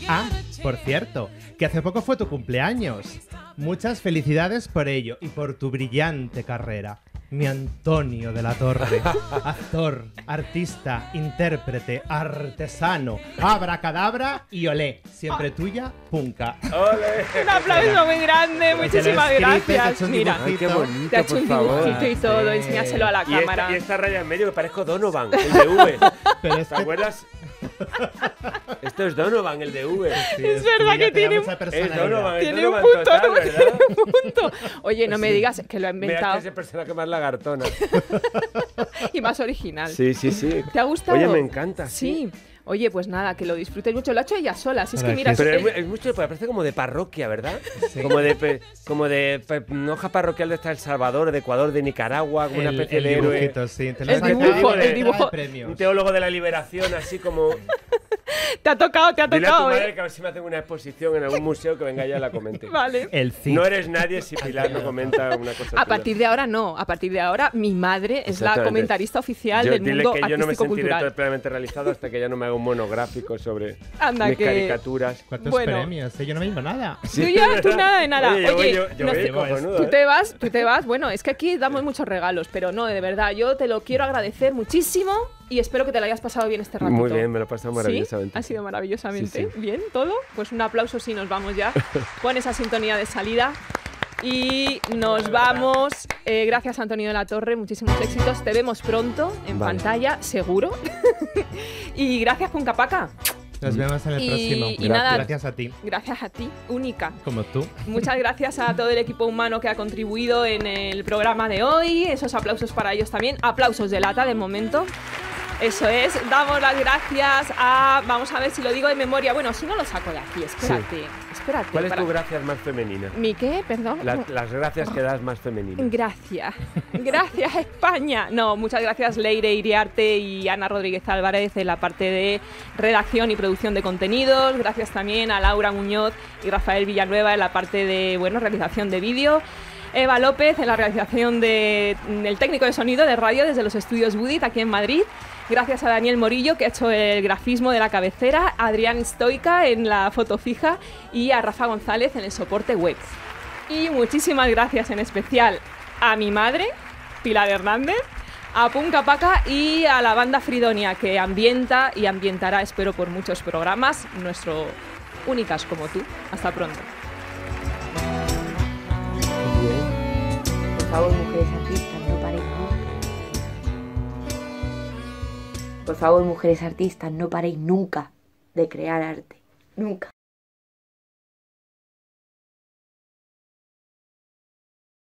Ah, por cierto, que hace poco fue tu cumpleaños. Muchas felicidades por ello y por tu brillante carrera mi Antonio de la Torre, actor, artista, intérprete, artesano, abracadabra y olé. Siempre ah. tuya, Punca. ¡Olé! Un aplauso muy grande, muchísimas gracias. Mira, qué bonito, te ha hecho un dibujito y todo, enséñaselo a la cámara. y esta raya en medio que parezco Donovan, el de V. ¿Te acuerdas? Esto es Donovan, el de Uber es, verdad que tiene, un, es tiene un punto. Oye, no me digas que lo ha inventado. Es el personaje más lagartona. y más original. Sí, sí, sí. ¿Te ha gustado? Oye, me encanta. sí. Oye, pues nada, que lo disfrutes mucho. Lo ha hecho ella sola, es que mira... Pero es, es, es, mucho, parece como de parroquia, ¿verdad? Como de, como de hoja parroquial de El Salvador, de Ecuador, de Nicaragua, como una especie de héroe. Sí, el dibujo, el dibujo. Un teólogo de la liberación, así como... Te ha tocado, te ha Dile tocado. a tu madre ¿eh? que a ver si me hacen una exposición en algún museo que venga ya la comente. Vale. No eres nadie si Pilar no comenta una cosa. A partir de ahora no. A partir de ahora mi madre es la comentarista oficial yo, del dile mundo que yo no me sentiré plenamente realizado hasta que ya no me haga un monográfico sobre Anda, que... caricaturas. ¿Cuántos premios? Eh? Yo no me digo nada. Tú ya, tú nada de nada. Oye, tú te vas, tú te vas. Bueno, es que aquí damos muchos regalos, pero no, de verdad, yo te lo quiero agradecer muchísimo y espero que te la hayas pasado bien este rato. Muy bien, me lo he pasado maravillosamente. ¿Sí? Ha sido maravillosamente. Bien, todo. Pues un aplauso si nos vamos ya. con esa sintonía de salida. Y nos vamos. Eh, gracias, Antonio de la Torre. Muchísimos éxitos. Te vemos pronto en pantalla, seguro. y gracias, Puncapaca. Nos mm. vemos en el próximo. gracias. gracias a ti. Gracias a ti, única. Como tú. Muchas gracias a todo el equipo humano que ha contribuido en el programa de hoy. Esos aplausos para ellos también. Aplausos de lata de momento. Eso es, damos las gracias a. Vamos a ver si lo digo de memoria. Bueno, si no lo saco de aquí, espérate. espérate ¿Cuál es tu gracias más femenina? ¿Mi qué? Perdón. las gracias que das más femeninas. Gracias. Gracias, España. No, muchas gracias, Leire Iriarte y Ana Rodríguez Álvarez en la parte de redacción y producción de contenidos. Gracias también a Laura Muñoz y Rafael Villanueva en la parte de bueno, realización de vídeo. Eva López en la realización del mm, técnico de sonido de radio desde los estudios Budit, aquí en Madrid. Gracias a Daniel Morillo que ha hecho el grafismo de la cabecera, Adrián Stoica en la foto fija y a Rafa González en el soporte web. Y muchísimas gracias en especial a mi madre, Pilar Hernández, a Punca Paca y a la banda Fridonia, que ambienta y ambientará, espero, por muchos programas, nuestro Únicas como tú. Hasta pronto. mujeres artistas, no Por favor, mujeres artistas, no paréis nunca de crear arte. Nunca.